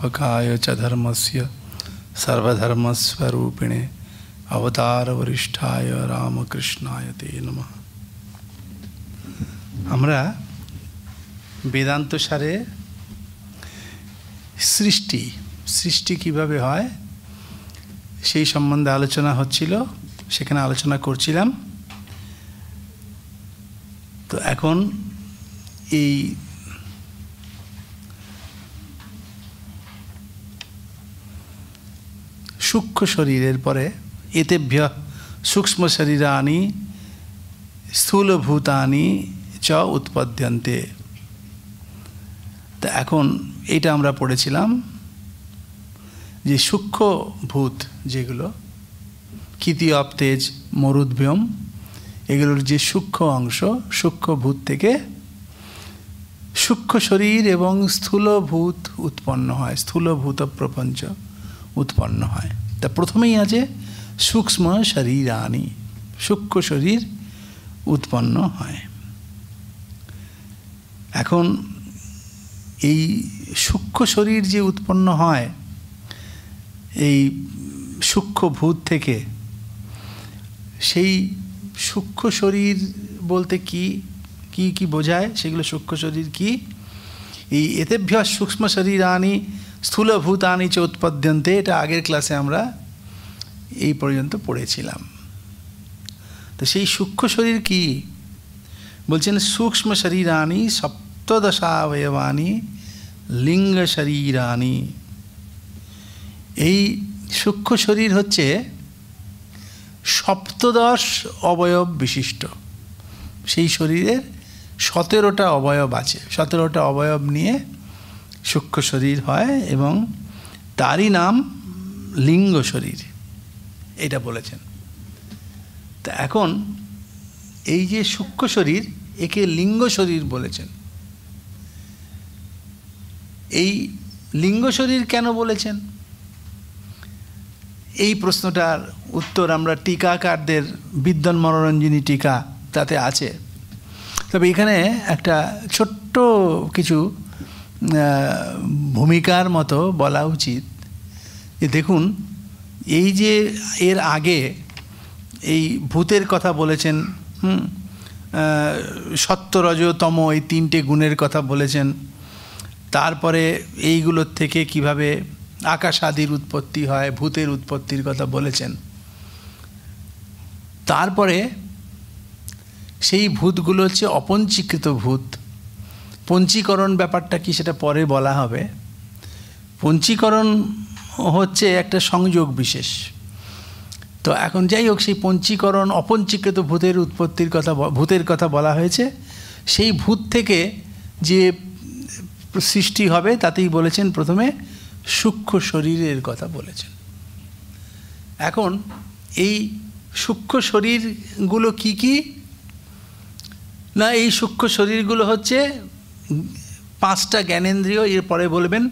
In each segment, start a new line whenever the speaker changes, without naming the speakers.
अपकाय च धर्मस्य सर्वधर्मस्वरूपिणे অবতারবরিষ্ঠায় রামকৃষ্ণায় তে নম আমরা বেদান্ত সারে সৃষ্টি সৃষ্টি কিভাবে হয় সেই সম্বন্ধে আলোচনা হচ্ছিল সেখানে আলোচনা করছিলাম তো এখন এই সূক্ষ্ম শরীরের পরে এতেভ্য সূক্ষ্ম শরীরানি স্থূলভূতানি চ উৎপদ্যন্তে তা এখন এইটা আমরা পড়েছিলাম যে সূক্ষ্ম ভূত যেগুলো কীতি অপ্তেজ মরুদ্ভ্যম এগুলোর যে সূক্ষ্ম অংশ সূক্ষ্ম ভূত থেকে সূক্ষ্ম শরীর এবং স্থূলভূত উৎপন্ন হয় স্থূলভূত প্রপঞ্চ উৎপন্ন হয় তা প্রথমেই আছে সূক্ষ্ম শরীর আনি সূক্ষ্ম শরীর উৎপন্ন হয় এখন এই সূক্ষ্ম শরীর যে উৎপন্ন হয় এই সূক্ষ্ম ভূত থেকে সেই সূক্ষ্ম শরীর বলতে কি কি কি বোঝায় সেগুলো সূক্ষ্ম শরীর কি এই এতেভ্য সূক্ষ্ম শরীর আনি স্থূলভূতানি চ উৎপাদ্যন্তে এটা আগের ক্লাসে আমরা এই পর্যন্ত পড়েছিলাম তো সেই সূক্ষ্ম শরীর কি বলছেন সূক্ষ্ম শরীরানি সপ্তদশাবয়বানি লিঙ্গ শরীরানি এই সূক্ষ্ম শরীর হচ্ছে সপ্তদশ অবয়ব বিশিষ্ট সেই শরীরের সতেরোটা অবয়ব আছে সতেরোটা অবয়ব নিয়ে সূক্ষ্ম শরীর হয় এবং তারই নাম লিঙ্গ শরীর এটা বলেছেন তা এখন এই যে সূক্ষ্ম শরীর একে লিঙ্গ শরীর বলেছেন এই লিঙ্গ শরীর কেন বলেছেন এই প্রশ্নটার উত্তর আমরা টিকাকারদের বিদ্যন মনোরঞ্জিনী টিকা তাতে আছে তবে এখানে একটা ছোট্ট কিছু ভূমিকার মতো বলা উচিত যে দেখুন এই যে এর আগে এই ভূতের কথা বলেছেন হুম সত্যরজতম এই তিনটে গুণের কথা বলেছেন তারপরে এইগুলোর থেকে কিভাবে আকাশাদির উৎপত্তি হয় ভূতের উৎপত্তির কথা বলেছেন তারপরে সেই ভূতগুলো হচ্ছে অপঞ্চীকৃত ভূত পঞ্চীকরণ ব্যাপারটা কি সেটা পরে বলা হবে পঞ্চীকরণ হচ্ছে একটা সংযোগ বিশেষ তো এখন যাই হোক সেই পঞ্চীকরণ অপঞ্চীকৃত ভূতের উৎপত্তির কথা ভূতের কথা বলা হয়েছে সেই ভূত থেকে যে সৃষ্টি হবে তাতেই বলেছেন প্রথমে সূক্ষ্ম শরীরের কথা বলেছেন এখন এই সূক্ষ্ম শরীরগুলো কি কি না এই সূক্ষ্ম শরীরগুলো হচ্ছে পাঁচটা জ্ঞানেন্দ্রিয় এরপরে বলবেন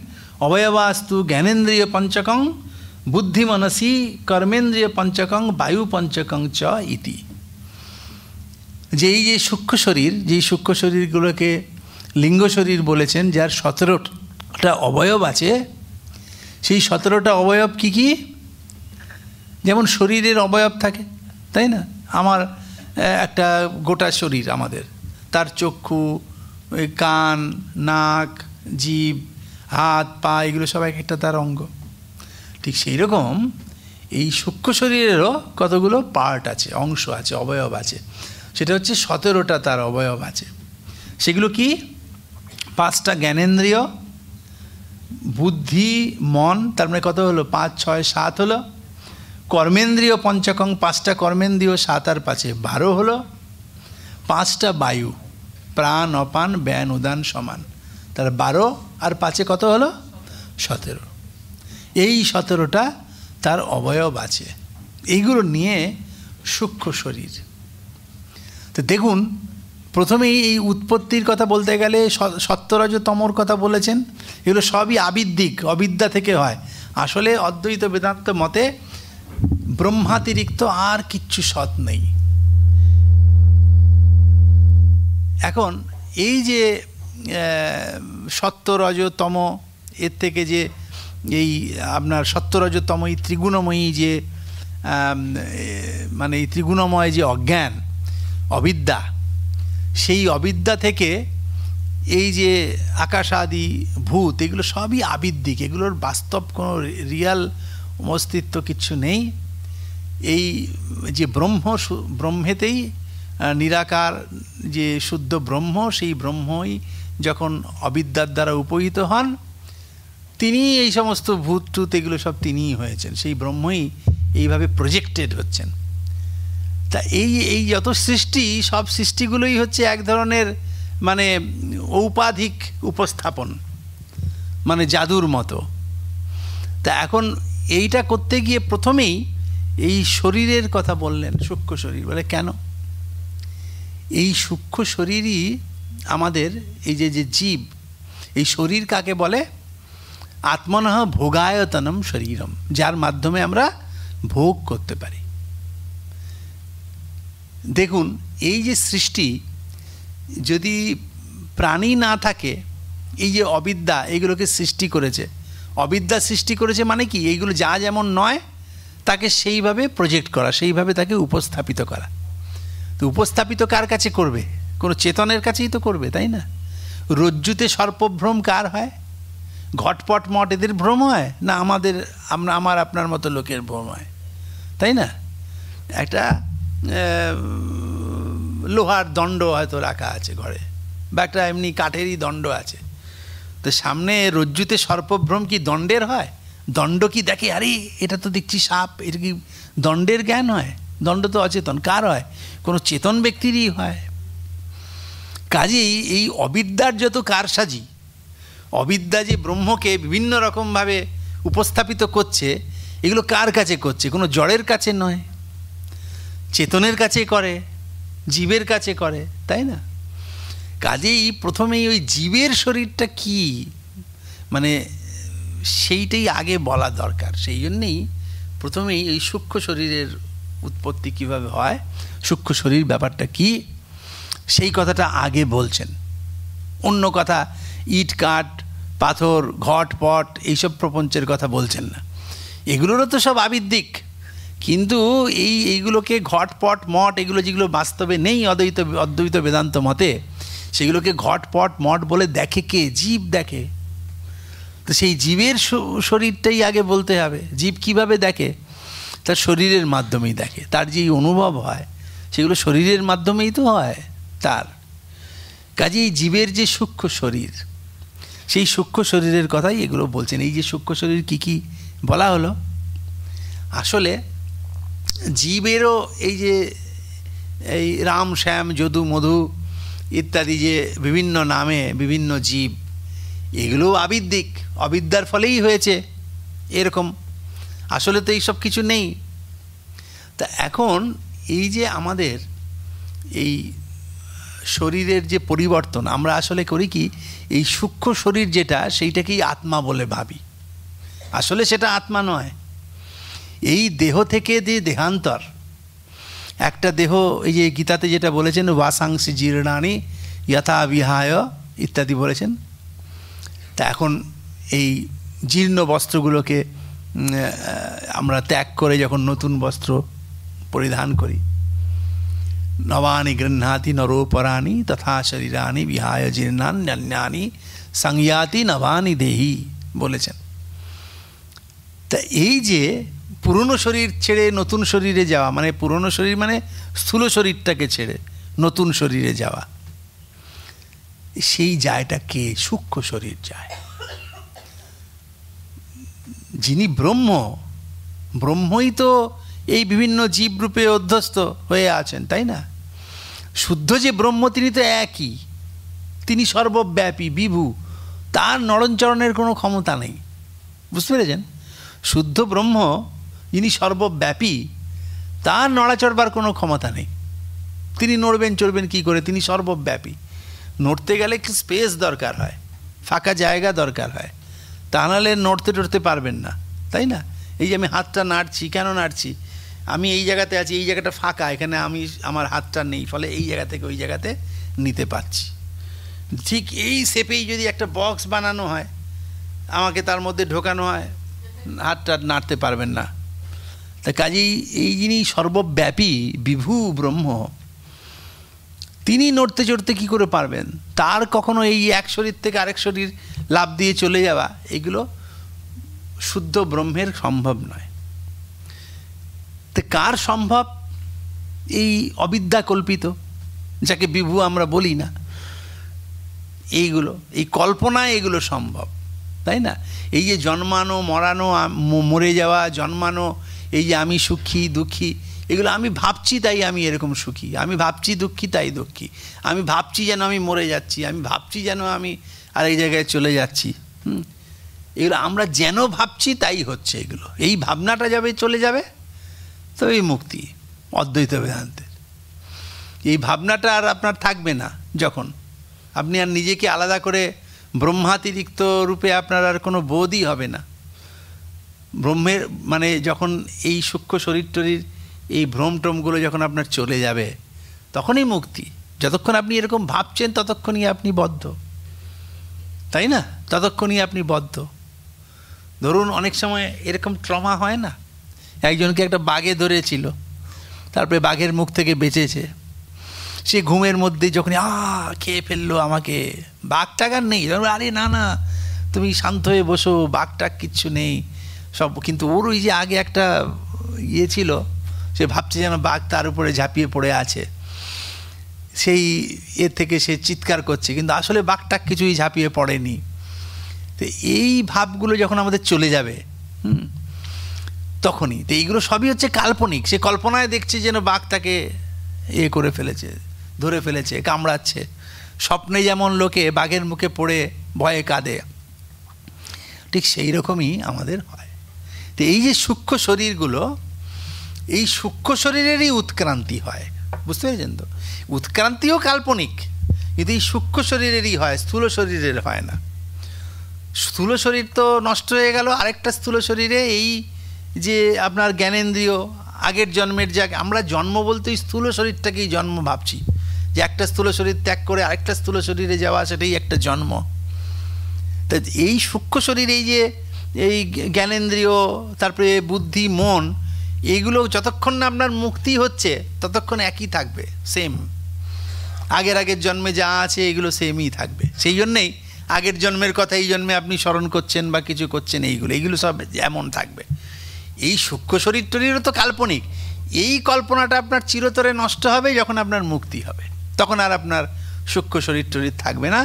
অবয়বাস্তু জ্ঞানেন্দ্রিয় পঞ্চকং মনসি কর্মেন্দ্রিয় পঞ্চকং বায়ু পঞ্চকং চ ইতি যেই যে সূক্ষ্ম শরীর যেই সূক্ষ্ম শরীরগুলোকে লিঙ্গ শরীর বলেছেন যার সতেরোটা অবয়ব আছে সেই সতেরোটা অবয়ব কি কি যেমন শরীরের অবয়ব থাকে তাই না আমার একটা গোটা শরীর আমাদের তার চক্ষু ওই কান নাক জীব হাত পা এগুলো সব এক একটা তার অঙ্গ ঠিক সেই রকম এই সূক্ষ্ম শরীরেরও কতগুলো পার্ট আছে অংশ আছে অবয়ব আছে সেটা হচ্ছে সতেরোটা তার অবয়ব আছে সেগুলো কি পাঁচটা জ্ঞানেন্দ্রীয় বুদ্ধি মন তার মানে কত হলো পাঁচ ছয় সাত হলো কর্মেন্দ্রীয় পঞ্চকং পাঁচটা কর্মেন্দ্রীয় সাত আর পাঁচে বারো হলো পাঁচটা বায়ু প্রাণ অপান ব্যান উদান সমান তার বারো আর পাঁচে কত হলো সতেরো এই সতেরোটা তার অবয়ব আছে এইগুলো নিয়ে সূক্ষ্ম শরীর তো দেখুন প্রথমেই এই উৎপত্তির কথা বলতে গেলে তমর কথা বলেছেন এগুলো সবই আবিদ্যিক অবিদ্যা থেকে হয় আসলে অদ্বৈত বেদান্ত মতে ব্রহ্মাতিরিক্ত আর কিচ্ছু সৎ নেই এখন এই যে সত্যরজতম এর থেকে যে এই আপনার সত্যরজতম এই ত্রিগুণময়ী যে মানে এই ত্রিগুণময় যে অজ্ঞান অবিদ্যা সেই অবিদ্যা থেকে এই যে আকাশ আদি ভূত এগুলো সবই আবিদ্যিক এগুলোর বাস্তব কোনো রিয়াল অস্তিত্ব কিছু নেই এই যে ব্রহ্ম ব্রহ্মেতেই নিরাকার যে শুদ্ধ ব্রহ্ম সেই ব্রহ্মই যখন অবিদ্যার দ্বারা উপহিত হন তিনি এই সমস্ত ভূত টুত এগুলো সব তিনিই হয়েছেন সেই ব্রহ্মই এইভাবে প্রজেক্টেড হচ্ছেন তা এই এই যত সৃষ্টি সব সৃষ্টিগুলোই হচ্ছে এক ধরনের মানে ঔপাধিক উপস্থাপন মানে জাদুর মতো তা এখন এইটা করতে গিয়ে প্রথমেই এই শরীরের কথা বললেন সূক্ষ্ম শরীর বলে কেন এই সূক্ষ্ম শরীরই আমাদের এই যে যে জীব এই শরীর কাকে বলে আত্মনহ ভোগায়তনম শরীরম যার মাধ্যমে আমরা ভোগ করতে পারি দেখুন এই যে সৃষ্টি যদি প্রাণী না থাকে এই যে অবিদ্যা এইগুলোকে সৃষ্টি করেছে অবিদ্যা সৃষ্টি করেছে মানে কি এইগুলো যা যেমন নয় তাকে সেইভাবে প্রজেক্ট করা সেইভাবে তাকে উপস্থাপিত করা তো উপস্থাপিত কার কাছে করবে কোনো চেতনের কাছেই তো করবে তাই না রজ্জুতে সর্পভ্রম কার হয় ঘটপট মট এদের ভ্রম হয় না আমাদের আমরা আমার আপনার মতো লোকের ভ্রম হয় তাই না একটা লোহার দণ্ড হয়তো রাখা আছে ঘরে বা একটা এমনি কাঠেরই দণ্ড আছে তো সামনে রজ্জুতে সর্পভ্রম কি দণ্ডের হয় দণ্ড কি দেখে আরে এটা তো দেখছি সাপ এটা কি দণ্ডের জ্ঞান হয় দণ্ড তো অচেতন কার হয় কোনো চেতন ব্যক্তিরই হয় কাজেই এই অবিদ্যার যত কারসাজি অবিদ্যা যে ব্রহ্মকে বিভিন্ন রকমভাবে উপস্থাপিত করছে এগুলো কার কাছে করছে কোনো জড়ের কাছে নয় চেতনের কাছে করে জীবের কাছে করে তাই না কাজেই প্রথমেই ওই জীবের শরীরটা কি মানে সেইটাই আগে বলা দরকার সেই জন্যেই প্রথমেই এই সূক্ষ্ম শরীরের উৎপত্তি কিভাবে হয় সূক্ষ্ম শরীর ব্যাপারটা কি সেই কথাটা আগে বলছেন অন্য কথা ইট কাঠ পাথর ঘট পট এইসব প্রপঞ্চের কথা বলছেন না এগুলোরও তো সব আবিদ্যিক কিন্তু এই এইগুলোকে ঘট পট মঠ এগুলো যেগুলো বাস্তবে নেই অদ্বৈত অদ্বৈত বেদান্ত মতে সেগুলোকে ঘট পট মঠ বলে দেখে কে জীব দেখে তো সেই জীবের শরীরটাই আগে বলতে হবে জীব কিভাবে দেখে তার শরীরের মাধ্যমেই দেখে তার যেই অনুভব হয় সেগুলো শরীরের মাধ্যমেই তো হয় তার কাজেই জীবের যে সূক্ষ্ম শরীর সেই সূক্ষ্ম শরীরের কথাই এগুলো বলছেন এই যে সূক্ষ্ম শরীর কি কি বলা হলো আসলে জীবেরও এই যে এই রাম শ্যাম যদু মধু ইত্যাদি যে বিভিন্ন নামে বিভিন্ন জীব এগুলোও আবিদ্যিক অবিদ্যার ফলেই হয়েছে এরকম আসলে তো এইসব কিছু নেই তা এখন এই যে আমাদের এই শরীরের যে পরিবর্তন আমরা আসলে করি কি এই সূক্ষ্ম শরীর যেটা সেইটাকেই আত্মা বলে ভাবি আসলে সেটা আত্মা নয় এই দেহ থেকে যে দেহান্তর একটা দেহ এই যে গীতাতে যেটা বলেছেন বাসাংশী জীর্ণাণী ইয়থা বিহায় ইত্যাদি বলেছেন তা এখন এই জীর্ণ বস্ত্রগুলোকে আমরা ত্যাগ করে যখন নতুন বস্ত্র পরিধান করি নবানি গৃহ্ণাতি নরোপরাণী তথা শরীরানি বিহায় জীর্ণান্যান্যানি সংয়াতি নবানি দেহি বলেছেন তা এই যে পুরনো শরীর ছেড়ে নতুন শরীরে যাওয়া মানে পুরনো শরীর মানে স্থূল শরীরটাকে ছেড়ে নতুন শরীরে যাওয়া সেই যায়টা কে সূক্ষ্ম শরীর যায় যিনি ব্রহ্ম ব্রহ্মই তো এই বিভিন্ন জীবরূপে অধ্যস্ত হয়ে আছেন তাই না শুদ্ধ যে ব্রহ্ম তিনি তো একই তিনি সর্বব্যাপী বিভু তার নরণচরণের কোনো ক্ষমতা নেই বুঝতে পেরেছেন শুদ্ধ ব্রহ্ম যিনি সর্বব্যাপী তার নড়াচড়বার কোনো ক্ষমতা নেই তিনি নড়বেন চড়বেন কি করে তিনি সর্বব্যাপী নড়তে গেলে স্পেস দরকার হয় ফাঁকা জায়গা দরকার হয় তা নড়তে টড়তে পারবেন না তাই না এই যে আমি হাতটা নাড়ছি কেন নাড়ছি আমি এই জায়গাতে আছি এই জায়গাটা ফাঁকা এখানে আমি আমার হাতটা নেই ফলে এই জায়গা থেকে ওই জায়গাতে নিতে পারছি ঠিক এই শেপেই যদি একটা বক্স বানানো হয় আমাকে তার মধ্যে ঢোকানো হয় হাতটা নাড়তে পারবেন না তা কাজেই এই যিনি সর্বব্যাপী বিভু ব্রহ্ম তিনি নড়তে চড়তে কি করে পারবেন তার কখনো এই এক শরীর থেকে আরেক শরীর লাভ দিয়ে চলে যাওয়া এগুলো শুদ্ধ ব্রহ্মের সম্ভব নয় তো কার সম্ভব এই অবিদ্যা কল্পিত যাকে বিভু আমরা বলি না এইগুলো এই কল্পনায় এগুলো সম্ভব তাই না এই যে জন্মানো মরানো মরে যাওয়া জন্মানো এই যে আমি সুখী দুঃখী এগুলো আমি ভাবছি তাই আমি এরকম সুখী আমি ভাবছি দুঃখী তাই দুঃখী আমি ভাবছি যেন আমি মরে যাচ্ছি আমি ভাবছি যেন আমি আরেক জায়গায় চলে যাচ্ছি হুম এগুলো আমরা যেন ভাবছি তাই হচ্ছে এগুলো এই ভাবনাটা যাবে চলে যাবে তবেই মুক্তি অদ্বৈত বেদান্তের এই ভাবনাটা আর আপনার থাকবে না যখন আপনি আর নিজেকে আলাদা করে ব্রহ্মাতিরিক্ত রূপে আপনার আর কোনো বোধই হবে না ব্রহ্মের মানে যখন এই সূক্ষ্ম শরীর টরীর এই ভ্রমটমগুলো যখন আপনার চলে যাবে তখনই মুক্তি যতক্ষণ আপনি এরকম ভাবছেন ততক্ষণই আপনি বদ্ধ তাই না ততক্ষণই আপনি বদ্ধ ধরুন অনেক সময় এরকম ট্রমা হয় না একজনকে একটা বাঘে ধরেছিল তারপরে বাঘের মুখ থেকে বেঁচেছে সে ঘুমের মধ্যে যখন আ খেয়ে ফেললো আমাকে বাঘ টাকার নেই আরে না না তুমি শান্ত হয়ে বসো বাঘ টাক কিচ্ছু নেই সব কিন্তু ওর ওই যে আগে একটা ইয়ে ছিল সে ভাবছে যেন বাঘ তার উপরে ঝাঁপিয়ে পড়ে আছে সেই এ থেকে সে চিৎকার করছে কিন্তু আসলে বাঘটা কিছুই ঝাঁপিয়ে পড়েনি তো এই ভাবগুলো যখন আমাদের চলে যাবে হুম তখনই তো এইগুলো সবই হচ্ছে কাল্পনিক সে কল্পনায় দেখছে যেন বাঘ তাকে এ করে ফেলেছে ধরে ফেলেছে কামড়াচ্ছে স্বপ্নে যেমন লোকে বাঘের মুখে পড়ে ভয়ে কাঁদে ঠিক সেই রকমই আমাদের হয় তো এই যে সূক্ষ্ম শরীরগুলো এই সূক্ষ্ম শরীরেরই উৎক্রান্তি হয় বুঝতে পেরেছেন তো উৎক্রান্তিও কাল্পনিক কিন্তু এই সূক্ষ্ম শরীরেরই হয় স্থূল শরীরের হয় না স্থূল শরীর তো নষ্ট হয়ে গেল আরেকটা স্থূল শরীরে এই যে আপনার জ্ঞানেন্দ্রীয় আগের জন্মের যা আমরা জন্ম বলতে স্থূল শরীরটাকেই জন্ম ভাবছি যে একটা স্থূল শরীর ত্যাগ করে আরেকটা স্থূল শরীরে যাওয়া সেটাই একটা জন্ম তা এই সূক্ষ্ম শরীর এই যে এই জ্ঞানেন্দ্রীয় তারপরে বুদ্ধি মন এইগুলো যতক্ষণ না আপনার মুক্তি হচ্ছে ততক্ষণ একই থাকবে সেম আগের আগের জন্মে যা আছে এগুলো সেমই থাকবে সেই জন্যেই আগের জন্মের কথা এই জন্মে আপনি স্মরণ করছেন বা কিছু করছেন এইগুলো এইগুলো সব এমন থাকবে এই সূক্ষ্ম শরীর টরীরও তো কাল্পনিক এই কল্পনাটা আপনার চিরতরে নষ্ট হবে যখন আপনার মুক্তি হবে তখন আর আপনার সূক্ষ্ম শরীর টরীর থাকবে না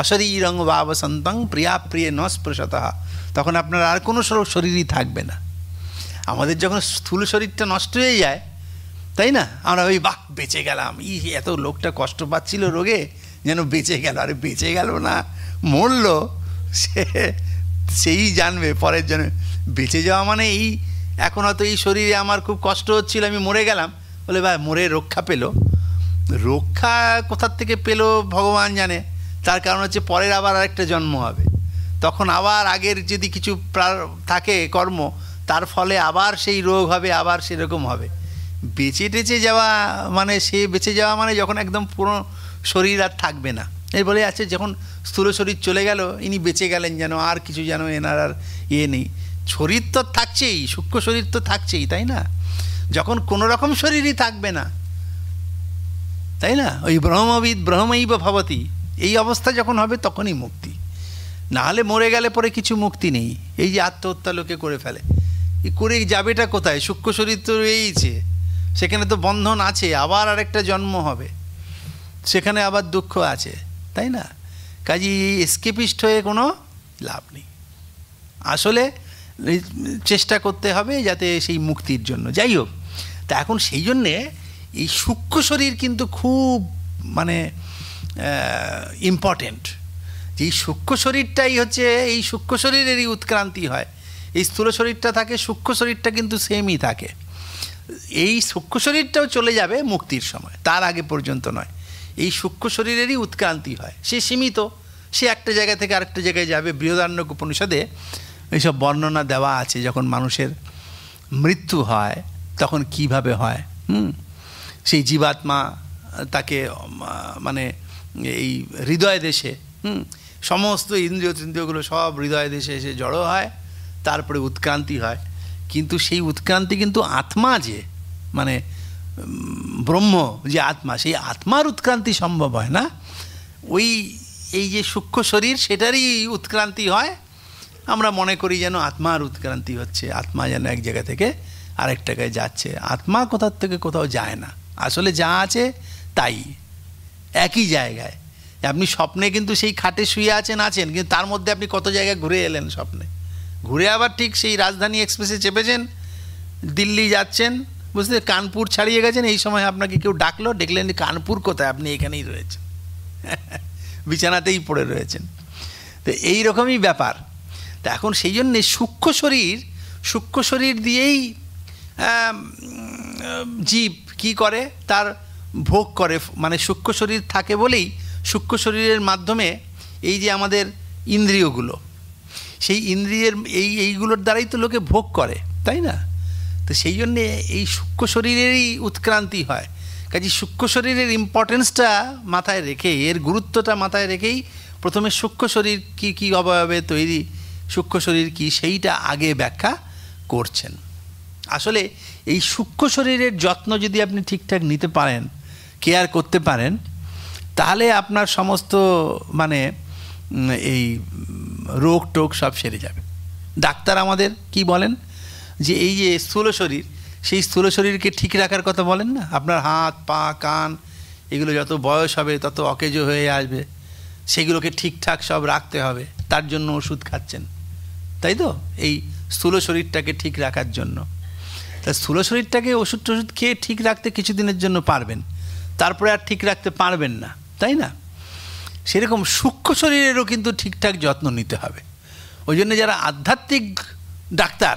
অশরীরং বসন্তং প্রিয়া প্রিয়ে নস্পৃশত তখন আপনার আর কোনো শরীরই থাকবে না আমাদের যখন স্থূল শরীরটা নষ্ট হয়ে যায় তাই না আমরা ওই বাক বেঁচে গেলাম ই এত লোকটা কষ্ট পাচ্ছিল রোগে যেন বেঁচে গেল আরে বেঁচে গেল না মরলো সে সেই জানবে পরের জন্য বেঁচে যাওয়া মানে এই এখন হয়তো এই শরীরে আমার খুব কষ্ট হচ্ছিল আমি মরে গেলাম বলে ভাই মরে রক্ষা পেলো রক্ষা কোথার থেকে পেলো ভগবান জানে তার কারণ হচ্ছে পরের আবার আরেকটা জন্ম হবে তখন আবার আগের যদি কিছু থাকে কর্ম তার ফলে আবার সেই রোগ হবে আবার সেরকম হবে বেঁচে টেচে যাওয়া মানে সে বেঁচে যাওয়া মানে যখন একদম পুরো শরীর আর থাকবে না এর বলে আছে যখন স্থূল শরীর চলে গেল ইনি বেঁচে গেলেন যেন আর কিছু যেন এনার আর ইয়ে নেই শরীর তো থাকছেই সূক্ষ্ম শরীর তো থাকছেই তাই না যখন কোনো রকম শরীরই থাকবে না তাই না ওই ব্রহ্মবিদ ব্রহ্মই বা ভবতী এই অবস্থা যখন হবে তখনই মুক্তি নাহলে মরে গেলে পরে কিছু মুক্তি নেই এই যে আত্মহত্যা লোকে করে ফেলে করে যাবেটা কোথায় সূক্ষ্ম শরীর তো রয়েইছে সেখানে তো বন্ধন আছে আবার আরেকটা জন্ম হবে সেখানে আবার দুঃখ আছে তাই না কাজে এই স্কেপিস্ট হয়ে কোনো লাভ নেই আসলে চেষ্টা করতে হবে যাতে সেই মুক্তির জন্য যাই হোক তা এখন সেই জন্যে এই সূক্ষ্ম শরীর কিন্তু খুব মানে ইম্পর্টেন্ট যে এই সূক্ষ্ম শরীরটাই হচ্ছে এই সূক্ষ্ম শরীরেরই উৎক্রান্তি হয় এই স্থূল শরীরটা থাকে সূক্ষ্ম শরীরটা কিন্তু সেমই থাকে এই সূক্ষ্ম শরীরটাও চলে যাবে মুক্তির সময় তার আগে পর্যন্ত নয় এই সূক্ষ্ম শরীরেরই উৎক্রান্তি হয় সে সীমিত সে একটা জায়গা থেকে আরেকটা জায়গায় যাবে বৃহদান্ন উপনিষদে এইসব বর্ণনা দেওয়া আছে যখন মানুষের মৃত্যু হয় তখন কিভাবে হয় হুম সেই জীবাত্মা তাকে মানে এই হৃদয় দেশে হুম সমস্ত ইন্দ্রিয় তিন্দ্রিয়গুলো সব হৃদয় দেশে এসে জড়ো হয় তারপরে উৎক্রান্তি হয় কিন্তু সেই উৎক্রান্তি কিন্তু আত্মা যে মানে ব্রহ্ম যে আত্মা সেই আত্মার উৎক্রান্তি সম্ভব হয় না ওই এই যে সূক্ষ্ম শরীর সেটারই উৎক্রান্তি হয় আমরা মনে করি যেন আত্মার উৎক্রান্তি হচ্ছে আত্মা যেন এক জায়গা থেকে আরেক জায়গায় যাচ্ছে আত্মা কোথার থেকে কোথাও যায় না আসলে যা আছে তাই একই জায়গায় আপনি স্বপ্নে কিন্তু সেই খাটে শুয়ে আছেন আছেন কিন্তু তার মধ্যে আপনি কত জায়গায় ঘুরে এলেন স্বপ্নে ঘুরে আবার ঠিক সেই রাজধানী এক্সপ্রেসে চেপেছেন দিল্লি যাচ্ছেন বুঝতে কানপুর ছাড়িয়ে গেছেন এই সময় আপনাকে কেউ ডাকলো দেখলেন কানপুর কোথায় আপনি এখানেই রয়েছেন বিছানাতেই পড়ে রয়েছেন তো এই রকমই ব্যাপার তো এখন সেই জন্যে সূক্ষ্ম শরীর সূক্ষ্ম শরীর দিয়েই জীব কি করে তার ভোগ করে মানে সূক্ষ্ম শরীর থাকে বলেই সূক্ষ্ম শরীরের মাধ্যমে এই যে আমাদের ইন্দ্রিয়গুলো সেই ইন্দ্রিয়ের এই এইগুলোর দ্বারাই তো লোকে ভোগ করে তাই না তো সেই জন্যে এই সূক্ষ্ম শরীরেরই উৎক্রান্তি হয় কাজে সূক্ষ্ম শরীরের ইম্পর্টেন্সটা মাথায় রেখে এর গুরুত্বটা মাথায় রেখেই প্রথমে সূক্ষ্ম শরীর কী কী অবয়বে তৈরি সূক্ষ্ম শরীর কী সেইটা আগে ব্যাখ্যা করছেন আসলে এই সূক্ষ্ম শরীরের যত্ন যদি আপনি ঠিকঠাক নিতে পারেন কেয়ার করতে পারেন তাহলে আপনার সমস্ত মানে এই রোগ টোগ সব সেরে যাবে ডাক্তার আমাদের কি বলেন যে এই যে স্থূল শরীর সেই স্থূল শরীরকে ঠিক রাখার কথা বলেন না আপনার হাত পা কান এগুলো যত বয়স হবে তত অকেজো হয়ে আসবে সেগুলোকে ঠিকঠাক সব রাখতে হবে তার জন্য ওষুধ খাচ্ছেন তাই তো এই স্থূল শরীরটাকে ঠিক রাখার জন্য তা স্থূল শরীরটাকে ওষুধ টষুধ খেয়ে ঠিক রাখতে কিছুদিনের জন্য পারবেন তারপরে আর ঠিক রাখতে পারবেন না তাই না সেরকম সূক্ষ্ম শরীরেরও কিন্তু ঠিকঠাক যত্ন নিতে হবে ওই জন্য যারা আধ্যাত্মিক ডাক্তার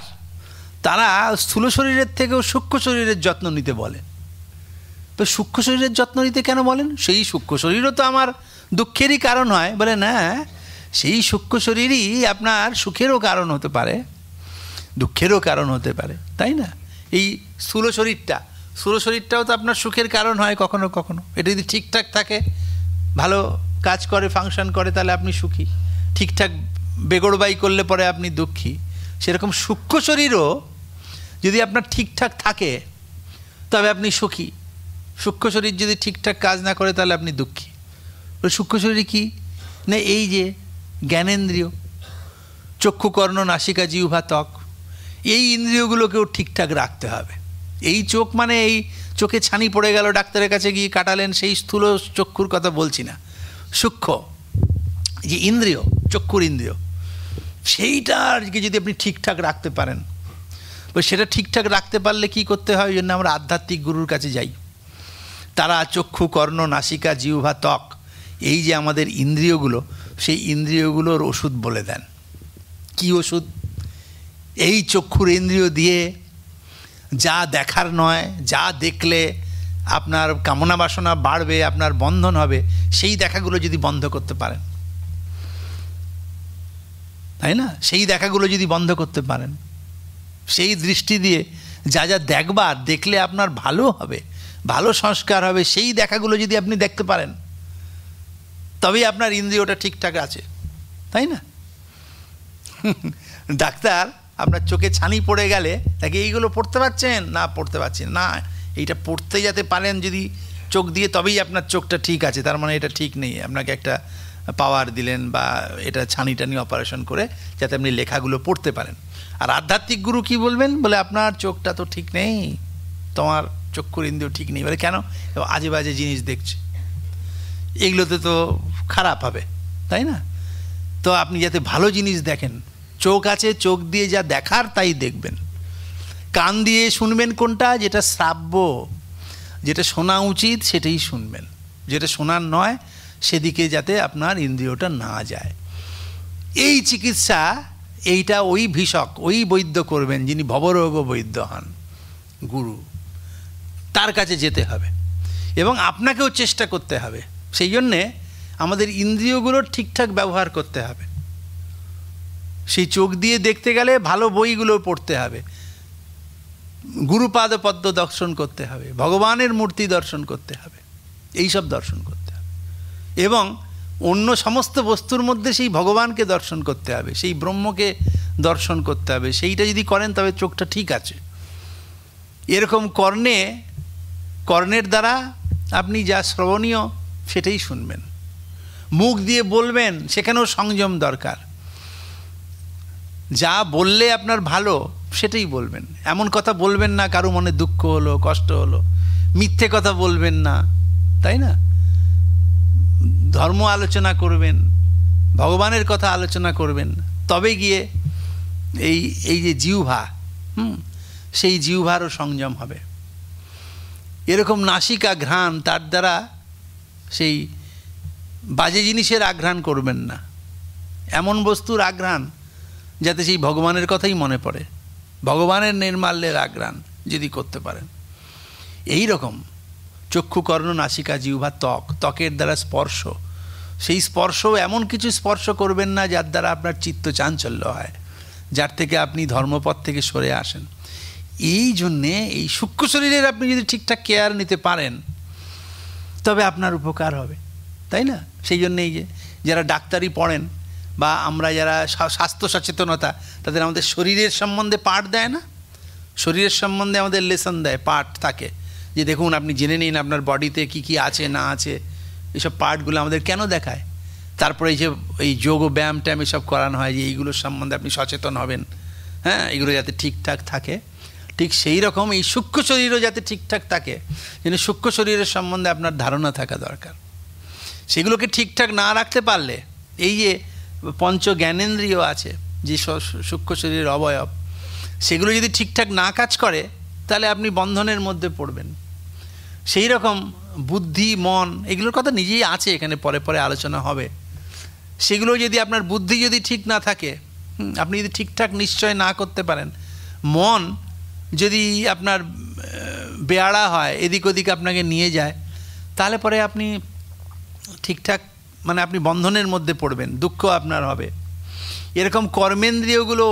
তারা স্থূল শরীরের থেকেও সূক্ষ্ম শরীরের যত্ন নিতে বলেন তো সূক্ষ্ম শরীরের যত্ন নিতে কেন বলেন সেই সূক্ষ্ম শরীরও তো আমার দুঃখেরই কারণ হয় বলে না সেই সূক্ষ্ম শরীরই আপনার সুখেরও কারণ হতে পারে দুঃখেরও কারণ হতে পারে তাই না এই স্থূল শরীরটা স্থূল শরীরটাও তো আপনার সুখের কারণ হয় কখনো কখনো এটা যদি ঠিকঠাক থাকে ভালো কাজ করে ফাংশন করে তাহলে আপনি সুখী ঠিকঠাক বেগড়বাই করলে পরে আপনি দুঃখী সেরকম সূক্ষ্ম শরীরও যদি আপনার ঠিকঠাক থাকে তবে আপনি সুখী সূক্ষ্ম শরীর যদি ঠিকঠাক কাজ না করে তাহলে আপনি দুঃখী সূক্ষ্ম শরীর কী না এই যে জ্ঞানেন্দ্রিয় চক্ষুকর্ণ নাসিকা জিহ্বা ত্বক এই ইন্দ্রিয়গুলোকেও ঠিকঠাক রাখতে হবে এই চোখ মানে এই চোখে ছানি পড়ে গেল ডাক্তারের কাছে গিয়ে কাটালেন সেই স্থূল চক্ষুর কথা বলছি না সূক্ষ্ম যে ইন্দ্রিয় চক্ষুর ইন্দ্রিয় সেইটাকে যদি আপনি ঠিকঠাক রাখতে পারেন সেটা ঠিকঠাক রাখতে পারলে কি করতে হয় ওই জন্য আমরা আধ্যাত্মিক গুরুর কাছে যাই তারা চক্ষু কর্ণ নাসিকা জিহ্বা ত্বক এই যে আমাদের ইন্দ্রিয়গুলো সেই ইন্দ্রিয়গুলোর ওষুধ বলে দেন কি ওষুধ এই চক্ষুর ইন্দ্রিয় দিয়ে যা দেখার নয় যা দেখলে আপনার কামনা বাসনা বাড়বে আপনার বন্ধন হবে সেই দেখাগুলো যদি বন্ধ করতে পারেন তাই না সেই দেখাগুলো যদি বন্ধ করতে পারেন সেই দৃষ্টি দিয়ে যা যা দেখবার দেখলে আপনার ভালো হবে ভালো সংস্কার হবে সেই দেখাগুলো যদি আপনি দেখতে পারেন তবেই আপনার ইন্দ্রিয়টা ঠিকঠাক আছে তাই না ডাক্তার আপনার চোখে ছানি পড়ে গেলে তাকে এইগুলো পড়তে পারছেন না পড়তে পারছেন না এইটা পড়তে যাতে পারেন যদি চোখ দিয়ে তবেই আপনার চোখটা ঠিক আছে তার মানে এটা ঠিক নেই আপনাকে একটা পাওয়ার দিলেন বা এটা ছানি টানি অপারেশন করে যাতে আপনি লেখাগুলো পড়তে পারেন আর আধ্যাত্মিক গুরু কি বলবেন বলে আপনার চোখটা তো ঠিক নেই তোমার চক্ষুর ইন্দ্রিয় ঠিক নেই বলে কেন আজে বাজে জিনিস দেখছে এগুলোতে তো খারাপ হবে তাই না তো আপনি যাতে ভালো জিনিস দেখেন চোখ আছে চোখ দিয়ে যা দেখার তাই দেখবেন কান দিয়ে শুনবেন কোনটা যেটা শ্রাব্য যেটা শোনা উচিত সেটাই শুনবেন যেটা শোনার নয় সেদিকে যাতে আপনার ইন্দ্রিয়টা না যায় এই চিকিৎসা এইটা ওই ভিষক ওই বৈদ্য করবেন যিনি ভবরোগ বৈদ্য হন গুরু তার কাছে যেতে হবে এবং আপনাকেও চেষ্টা করতে হবে সেই জন্যে আমাদের ইন্দ্রিয়গুলোর ঠিকঠাক ব্যবহার করতে হবে সেই চোখ দিয়ে দেখতে গেলে ভালো বইগুলো পড়তে হবে গুরুপাদ পদ্ম দর্শন করতে হবে ভগবানের মূর্তি দর্শন করতে হবে এই সব দর্শন করতে হবে এবং অন্য সমস্ত বস্তুর মধ্যে সেই ভগবানকে দর্শন করতে হবে সেই ব্রহ্মকে দর্শন করতে হবে সেইটা যদি করেন তবে চোখটা ঠিক আছে এরকম কর্ণে কর্ণের দ্বারা আপনি যা শ্রবণীয় সেটাই শুনবেন মুখ দিয়ে বলবেন সেখানেও সংযম দরকার যা বললে আপনার ভালো সেটাই বলবেন এমন কথা বলবেন না কারো মনে দুঃখ হলো কষ্ট হলো মিথ্যে কথা বলবেন না তাই না ধর্ম আলোচনা করবেন ভগবানের কথা আলোচনা করবেন তবে গিয়ে এই এই যে জিহ্বা হুম সেই জিহ্বারও সংযম হবে এরকম নাসিকা ঘ্রাণ তার দ্বারা সেই বাজে জিনিসের আঘ্রাণ করবেন না এমন বস্তুর আঘ্রাণ যাতে সেই ভগবানের কথাই মনে পড়ে ভগবানের নির্মাল্যের আগ্রাণ যদি করতে পারেন এই রকম চক্ষুকর্ণ নাসিকা জিহ্বা ত্বক ত্বকের দ্বারা স্পর্শ সেই স্পর্শ এমন কিছু স্পর্শ করবেন না যার দ্বারা আপনার চিত্ত চাঞ্চল্য হয় যার থেকে আপনি ধর্মপথ থেকে সরে আসেন এই জন্যে এই সূক্ষ্ম শরীরের আপনি যদি ঠিকঠাক কেয়ার নিতে পারেন তবে আপনার উপকার হবে তাই না সেই জন্যেই যে যারা ডাক্তারি পড়েন বা আমরা যারা স্বাস্থ্য সচেতনতা তাদের আমাদের শরীরের সম্বন্ধে পাঠ দেয় না শরীরের সম্বন্ধে আমাদের লেসন দেয় পাঠ থাকে যে দেখুন আপনি জেনে নিন আপনার বডিতে কি কি আছে না আছে এইসব পার্টগুলো আমাদের কেন দেখায় তারপরে এই যে এই যোগ ব্যায়াম ট্যাম এসব করানো হয় যে এইগুলোর সম্বন্ধে আপনি সচেতন হবেন হ্যাঁ এগুলো যাতে ঠিকঠাক থাকে ঠিক সেই রকম এই সূক্ষ্ম শরীরও যাতে ঠিকঠাক থাকে যেন সূক্ষ্ম শরীরের সম্বন্ধে আপনার ধারণা থাকা দরকার সেগুলোকে ঠিকঠাক না রাখতে পারলে এই যে পঞ্চ জ্ঞানেন্দ্রিয় আছে যে সূক্ষ্ম শরীরের অবয়ব সেগুলো যদি ঠিকঠাক না কাজ করে তাহলে আপনি বন্ধনের মধ্যে পড়বেন সেই রকম বুদ্ধি মন এগুলোর কথা নিজেই আছে এখানে পরে পরে আলোচনা হবে সেগুলো যদি আপনার বুদ্ধি যদি ঠিক না থাকে আপনি যদি ঠিকঠাক নিশ্চয় না করতে পারেন মন যদি আপনার বেয়াড়া হয় এদিক ওদিক আপনাকে নিয়ে যায় তাহলে পরে আপনি ঠিকঠাক মানে আপনি বন্ধনের মধ্যে পড়বেন দুঃখ আপনার হবে এরকম কর্মেন্দ্রিয়গুলো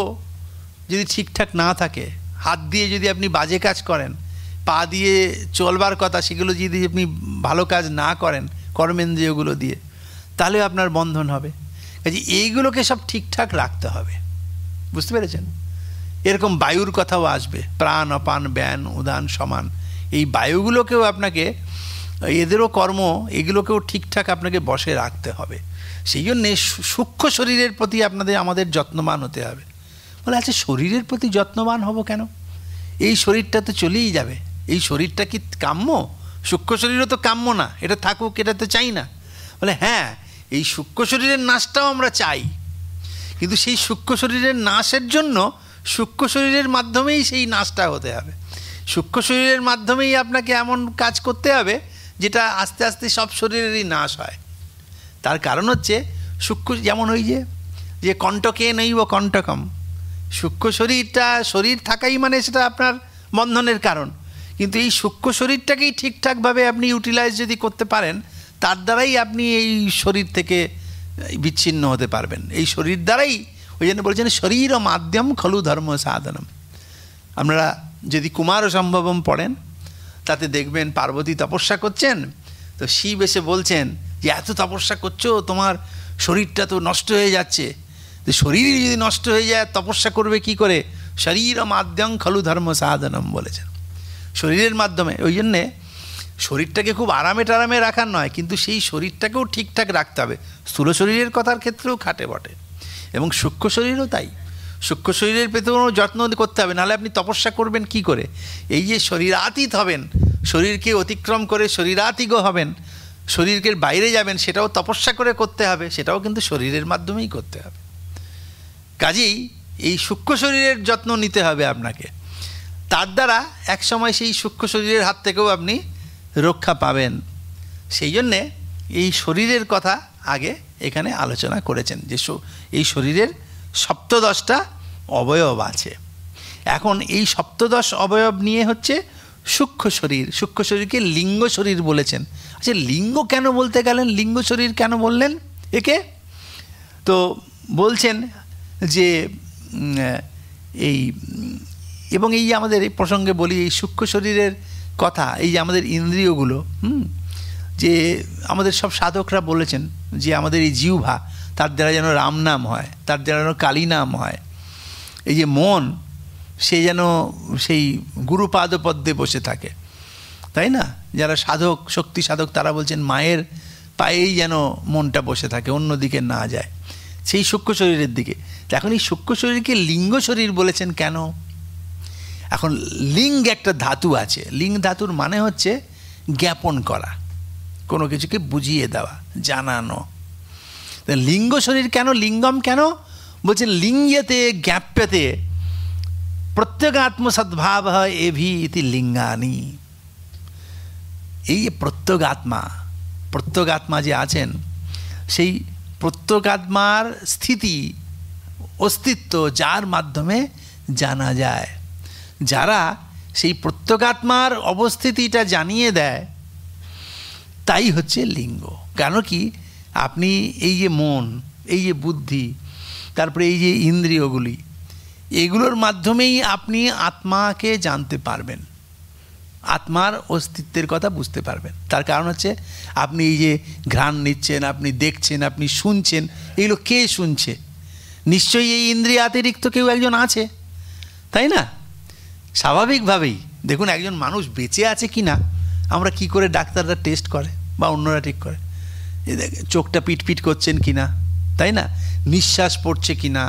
যদি ঠিকঠাক না থাকে হাত দিয়ে যদি আপনি বাজে কাজ করেন পা দিয়ে চলবার কথা সেগুলো যদি আপনি ভালো কাজ না করেন কর্মেন্দ্রিয়গুলো দিয়ে তাহলে আপনার বন্ধন হবে কাজে এইগুলোকে সব ঠিকঠাক রাখতে হবে বুঝতে পেরেছেন এরকম বায়ুর কথাও আসবে প্রাণ অপান ব্যান উদান সমান এই বায়ুগুলোকেও আপনাকে এদেরও কর্ম এগুলোকেও ঠিকঠাক আপনাকে বসে রাখতে হবে সেই জন্যে সূক্ষ্ম শরীরের প্রতি আপনাদের আমাদের যত্নবান হতে হবে বলে আচ্ছা শরীরের প্রতি যত্নবান হব কেন এই শরীরটা তো চলেই যাবে এই শরীরটা কি কাম্য সূক্ষ্ম শরীরও তো কাম্য না এটা থাকুক এটা তো চাই না বলে হ্যাঁ এই সূক্ষ্ম শরীরের নাশটাও আমরা চাই কিন্তু সেই সূক্ষ্ম শরীরের নাশের জন্য সূক্ষ্ম শরীরের মাধ্যমেই সেই নাশটা হতে হবে সূক্ষ্ম শরীরের মাধ্যমেই আপনাকে এমন কাজ করতে হবে যেটা আস্তে আস্তে সব শরীরেরই নাশ হয় তার কারণ হচ্ছে সূক্ষ্ম যেমন ওই যে যে কণ্টকে নইব কণ্ঠকম সূক্ষ্ম শরীরটা শরীর থাকাই মানে সেটা আপনার বন্ধনের কারণ কিন্তু এই সূক্ষ্ম শরীরটাকেই ঠিকঠাকভাবে আপনি ইউটিলাইজ যদি করতে পারেন তার দ্বারাই আপনি এই শরীর থেকে বিচ্ছিন্ন হতে পারবেন এই শরীর দ্বারাই ওই জন্য বলছেন শরীর ও মাধ্যম খলু ধর্ম সাধনম আপনারা যদি কুমার সম্ভবম পড়েন তাতে দেখবেন পার্বতী তপস্যা করছেন তো শিব এসে বলছেন যে এত তপস্যা করছো তোমার শরীরটা তো নষ্ট হয়ে যাচ্ছে তো শরীর যদি নষ্ট হয়ে যায় তপস্যা করবে কি করে শরীর মাধ্যম খলু ধর্ম সাধনম বলেছেন শরীরের মাধ্যমে ওই জন্যে শরীরটাকে খুব আরামে টারামে রাখার নয় কিন্তু সেই শরীরটাকেও ঠিকঠাক রাখতে হবে স্থূল শরীরের কথার ক্ষেত্রেও খাটে বটে এবং সূক্ষ্ম শরীরও তাই সূক্ষ্ম শরীরের পেতে কোনো যত্ন করতে হবে নাহলে আপনি তপস্যা করবেন কি করে এই যে শরীরাতীত হবেন শরীরকে অতিক্রম করে শরীরাতিগ হবেন শরীরকে বাইরে যাবেন সেটাও তপস্যা করে করতে হবে সেটাও কিন্তু শরীরের মাধ্যমেই করতে হবে কাজেই এই সূক্ষ্ম শরীরের যত্ন নিতে হবে আপনাকে তার দ্বারা একসময় সেই সূক্ষ্ম শরীরের হাত থেকেও আপনি রক্ষা পাবেন সেই জন্যে এই শরীরের কথা আগে এখানে আলোচনা করেছেন যে এই শরীরের সপ্তদশটা অবয়ব আছে এখন এই সপ্তদশ অবয়ব নিয়ে হচ্ছে সূক্ষ্ম শরীর সূক্ষ্ম শরীরকে লিঙ্গ শরীর বলেছেন আচ্ছা লিঙ্গ কেন বলতে গেলেন লিঙ্গ শরীর কেন বললেন একে তো বলছেন যে এই এবং এই আমাদের এই প্রসঙ্গে বলি এই সূক্ষ্ম শরীরের কথা এই যে আমাদের ইন্দ্রিয়গুলো হুম যে আমাদের সব সাধকরা বলেছেন যে আমাদের এই জিহ্বা তার দ্বারা যেন রাম নাম হয় তার দ্বারা যেন কালী নাম হয় এই যে মন সে যেন সেই গুরুপাদপদ্মে বসে থাকে তাই না যারা সাধক শক্তি সাধক তারা বলছেন মায়ের পায়েই যেন মনটা বসে থাকে অন্য দিকে না যায় সেই সূক্ষ্ম শরীরের দিকে এখন এই সূক্ষ্ম শরীরকে লিঙ্গ শরীর বলেছেন কেন এখন লিঙ্গ একটা ধাতু আছে লিঙ্গ ধাতুর মানে হচ্ছে জ্ঞাপন করা কোনো কিছুকে বুঝিয়ে দেওয়া জানানো লিঙ্গ শরীর কেন লিঙ্গম কেন বলছে লিঙ্গেতে জ্ঞাপ্যতে এ এভি ইতি লিঙ্গানি এই যে প্রত্যগাত্মা প্রত্যগাত্মা যে আছেন সেই প্রত্যগাত্মার স্থিতি অস্তিত্ব যার মাধ্যমে জানা যায় যারা সেই প্রত্যগাত্মার অবস্থিতিটা জানিয়ে দেয় তাই হচ্ছে লিঙ্গ কেন কি আপনি এই যে মন এই যে বুদ্ধি তারপরে এই যে ইন্দ্রিয়গুলি এগুলোর মাধ্যমেই আপনি আত্মাকে জানতে পারবেন আত্মার অস্তিত্বের কথা বুঝতে পারবেন তার কারণ হচ্ছে আপনি এই যে ঘ্রাণ নিচ্ছেন আপনি দেখছেন আপনি শুনছেন এগুলো কে শুনছে নিশ্চয়ই এই অতিরিক্ত কেউ একজন আছে তাই না স্বাভাবিকভাবেই দেখুন একজন মানুষ বেঁচে আছে কি না আমরা কি করে ডাক্তাররা টেস্ট করে বা অন্যরা ঠিক করে চোখটা পিটপিট করছেন কি না তাই না নিঃশ্বাস পড়ছে কি না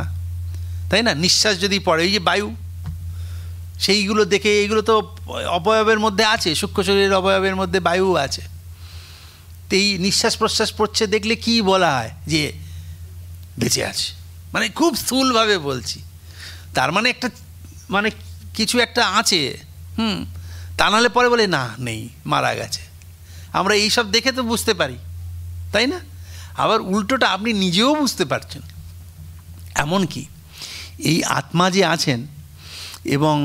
তাই না নিঃশ্বাস যদি পড়ে এই যে বায়ু সেইগুলো দেখে এইগুলো তো অবয়বের মধ্যে আছে সূক্ষ্ম শরীরের অবয়বের মধ্যে বায়ু আছে তো এই নিঃশ্বাস প্রশ্বাস পড়ছে দেখলে কি বলা হয় যে বেঁচে আছে মানে খুব স্থূলভাবে বলছি তার মানে একটা মানে কিছু একটা আছে হুম তা নাহলে পরে বলে না নেই মারা গেছে আমরা এইসব দেখে তো বুঝতে পারি তাই না আবার উল্টোটা আপনি নিজেও বুঝতে পারছেন এমন কি এই আত্মা যে আছেন এবং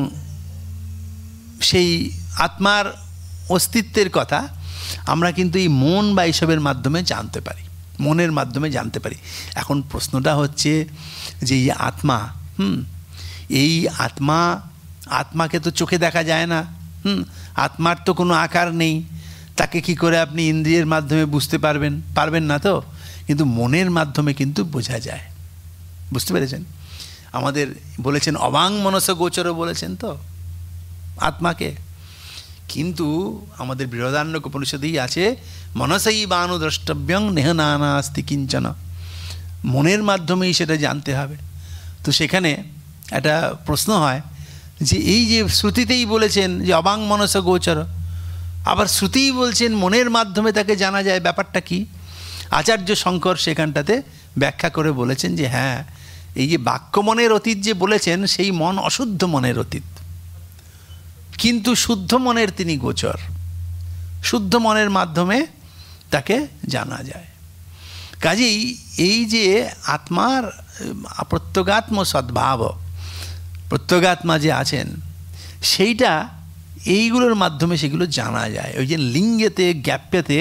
সেই আত্মার অস্তিত্বের কথা আমরা কিন্তু এই মন বা এইসবের মাধ্যমে জানতে পারি মনের মাধ্যমে জানতে পারি এখন প্রশ্নটা হচ্ছে যে এই আত্মা হুম এই আত্মা আত্মাকে তো চোখে দেখা যায় না হুম আত্মার তো কোনো আকার নেই তাকে কি করে আপনি ইন্দ্রিয়ের মাধ্যমে বুঝতে পারবেন পারবেন না তো কিন্তু মনের মাধ্যমে কিন্তু বোঝা যায় বুঝতে পেরেছেন আমাদের বলেছেন অবাং মনস গোচর বলেছেন তো আত্মাকে কিন্তু আমাদের বৃহদান্ন উপনিষদেই আছে মনসেই বানু দ্রষ্টব্যং নানা আস্তি কিঞ্চন মনের মাধ্যমেই সেটা জানতে হবে তো সেখানে একটা প্রশ্ন হয় যে এই যে শ্রুতিতেই বলেছেন যে অবাং মনস গোচর আবার শ্রুতিই বলছেন মনের মাধ্যমে তাকে জানা যায় ব্যাপারটা কী আচার্য শঙ্কর সেখানটাতে ব্যাখ্যা করে বলেছেন যে হ্যাঁ এই যে বাক্য মনের অতীত যে বলেছেন সেই মন অশুদ্ধ মনের অতীত কিন্তু শুদ্ধ মনের তিনি গোচর শুদ্ধ মনের মাধ্যমে তাকে জানা যায় কাজেই এই যে আত্মার প্রত্যগাত্ম সদ্ভাব প্রত্যগাত্মা যে আছেন সেইটা এইগুলোর মাধ্যমে সেগুলো জানা যায় ওই যে লিঙ্গেতে গ্যাপ্যেতে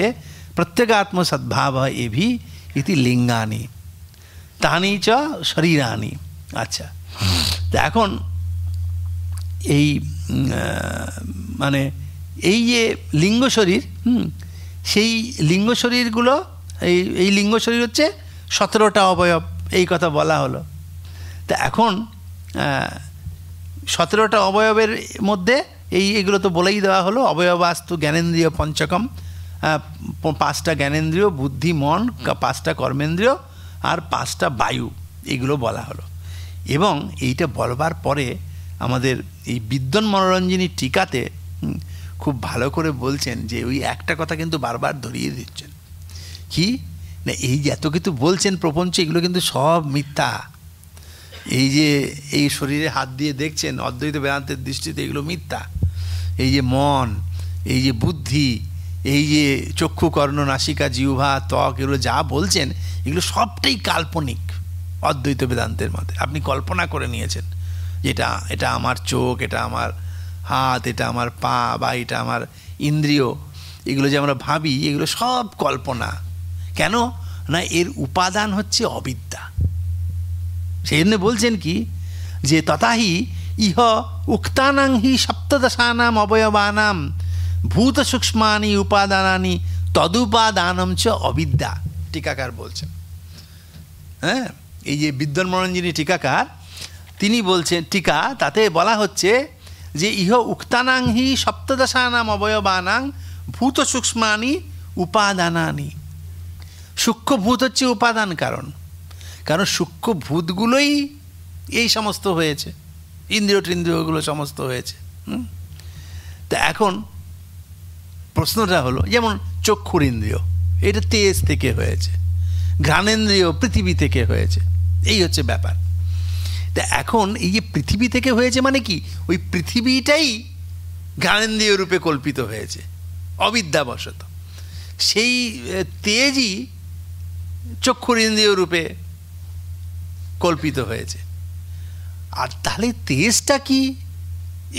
प्रत्यगात्म सद्भाव ये भी इति লিঙ্গানি তানি চ শরীরানি আচ্ছা তা এখন এই মানে এই যে লিঙ্গ শরীর সেই লিঙ্গ শরীরগুলো এই এই লিঙ্গ শরীর হচ্ছে সতেরোটা অবয়ব এই কথা বলা হলো তা এখন সতেরোটা অবয়বের মধ্যে এই এগুলো তো বলেই দেওয়া হলো অবয়বাস্তু জ্ঞানেন্দ্রীয় পঞ্চকম হ্যাঁ, পাঁচটা জ্ঞানেন্দ্রীয় বুদ্ধি মন পাঁচটা কর্মেন্দ্রীয় আর পাঁচটা বায়ু এগুলো বলা হলো এবং এইটা বলবার পরে আমাদের এই বিদ্যন মনোরঞ্জিনী টিকাতে খুব ভালো করে বলছেন যে ওই একটা কথা কিন্তু বারবার ধরিয়ে দিচ্ছেন কি না এই যে এত কিছু বলছেন প্রপঞ্চ এগুলো কিন্তু সব মিথ্যা এই যে এই শরীরে হাত দিয়ে দেখছেন অদ্বৈত বেদান্তের দৃষ্টিতে এগুলো মিথ্যা এই যে মন এই যে বুদ্ধি এই যে চক্ষু কর্ণ নাসিকা জিহ্বা ত্বক এগুলো যা বলছেন এগুলো সবটাই কাল্পনিক অদ্বৈত বেদান্তের মতে আপনি কল্পনা করে নিয়েছেন যেটা এটা আমার চোখ এটা আমার হাত এটা আমার পা বা এটা আমার ইন্দ্রিয় এগুলো যে আমরা ভাবি এগুলো সব কল্পনা কেন না এর উপাদান হচ্ছে অবিদ্যা সেই জন্য বলছেন কি যে তথাহি ইহ উক্তানাং হি সপ্তদশানাম অবয়বানাম ভূত সূক্ষ্মানি উপাদানানি তদুপাদানম চ অবিদ্যা টিকাকার বলছেন হ্যাঁ এই যে বিদ্যন্মরঞ্জিনী টিকাকার তিনি বলছেন টিকা তাতে বলা হচ্ছে যে ইহ উক্তানাং হি সপ্তদশানাম অবয়বানাং ভূত সূক্ষ্মানি উপাদানানি সূক্ষ্মভূত হচ্ছে উপাদান কারণ কারণ সূক্ষ্মভূতগুলোই এই সমস্ত হয়েছে ইন্দ্রিয় টিন্দ্রিয়গুলো সমস্ত হয়েছে তা এখন প্রশ্নটা হলো যেমন চক্ষুর ইন্দ্রিয় এটা তেজ থেকে হয়েছে ঘ্রাণেন্দ্রিয় পৃথিবী থেকে হয়েছে এই হচ্ছে ব্যাপার তা এখন এই যে পৃথিবী থেকে হয়েছে মানে কি ওই পৃথিবীটাই ঘ্রাণেন্দ্রীয় রূপে কল্পিত হয়েছে অবিদ্যাবশত সেই তেজই চক্ষুর ইন্দ্রিয় রূপে কল্পিত হয়েছে আর তাহলে তেজটা কি